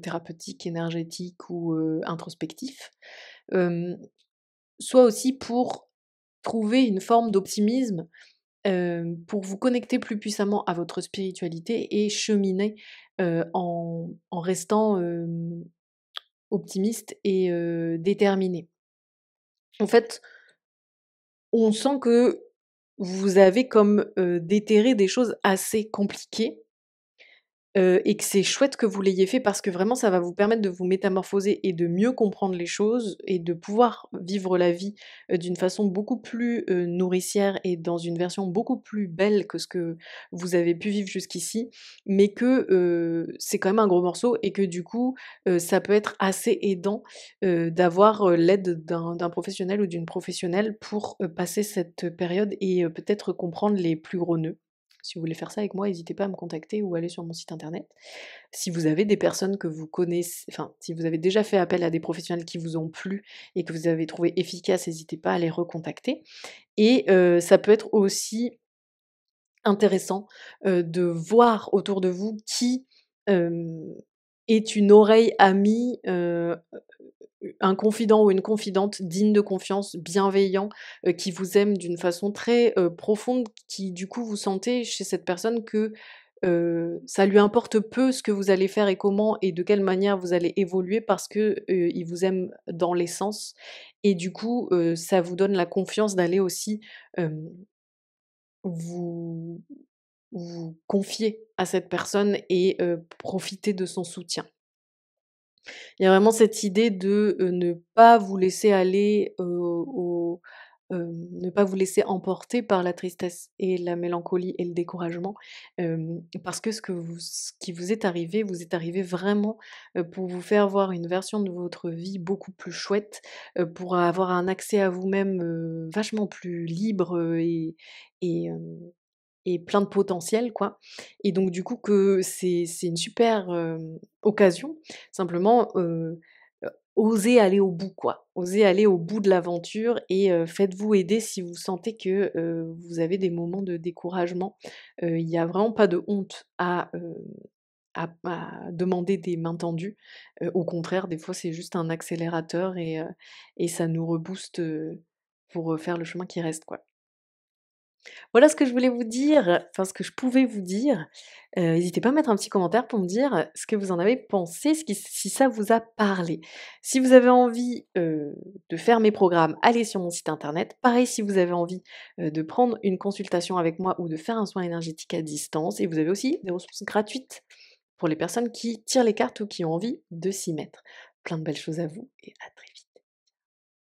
thérapeutique, énergétique ou introspectif, soit aussi pour trouver une forme d'optimisme pour vous connecter plus puissamment à votre spiritualité et cheminer en, restant optimiste et déterminé en fait, on sent que vous avez comme déterré des choses assez compliquées euh, et que c'est chouette que vous l'ayez fait parce que vraiment ça va vous permettre de vous métamorphoser et de mieux comprendre les choses et de pouvoir vivre la vie euh, d'une façon beaucoup plus euh, nourricière et dans une version beaucoup plus belle que ce que vous avez pu vivre jusqu'ici, mais que c'est quand même un gros morceau et que du coup ça peut être assez aidant d'avoir l'aide d'un professionnel ou d'une professionnelle pour passer cette période et peut-être comprendre les plus gros nœuds. Si vous voulez faire ça avec moi, n'hésitez pas à me contacter ou aller sur mon site internet. Si vous avez des personnes que vous connaissez, enfin, si vous avez déjà fait appel à des professionnels qui vous ont plu et que vous avez trouvé efficace, n'hésitez pas à les recontacter. Et euh, ça peut être aussi intéressant euh, de voir autour de vous qui euh, est une oreille amie un confident ou une confidente digne de confiance, bienveillant, euh, qui vous aime d'une façon très euh, profonde, qui du coup vous sentez chez cette personne que euh, ça lui importe peu ce que vous allez faire et comment et de quelle manière vous allez évoluer parce que il vous aime dans l'essence et du coup ça vous donne la confiance d'aller aussi vous confier à cette personne et profiter de son soutien. Il y a vraiment cette idée de euh, ne pas vous laisser aller au, ne pas vous laisser emporter par la tristesse et la mélancolie et le découragement, parce que ce, que vous, ce qui vous est arrivé, vous est arrivé vraiment pour vous faire voir une version de votre vie beaucoup plus chouette, pour avoir un accès à vous-même vachement plus libre et, et, et plein de potentiel, quoi. Et donc, du coup, que c'est une super euh, occasion, simplement, oser euh, osez aller au bout, quoi. oser aller au bout de l'aventure et euh, faites-vous aider si vous sentez que vous avez des moments de découragement. Il n'y a vraiment pas de honte à... demander des mains tendues. au contraire, des fois, c'est juste un accélérateur et, ça nous rebooste pour faire le chemin qui reste. Quoi. Voilà ce que je voulais vous dire, enfin ce que je pouvais vous dire. Euh, n'hésitez pas à mettre un petit commentaire pour me dire euh, ce que vous en avez pensé, si ça vous a parlé. Si vous avez envie euh, de faire mes programmes, allez sur mon site internet. Pareil, si vous avez envie de prendre une consultation avec moi ou de faire un soin énergétique à distance. Et vous avez aussi des ressources gratuites pour les personnes qui tirent les cartes ou qui ont envie de s'y mettre. Plein de belles choses à vous et à très vite.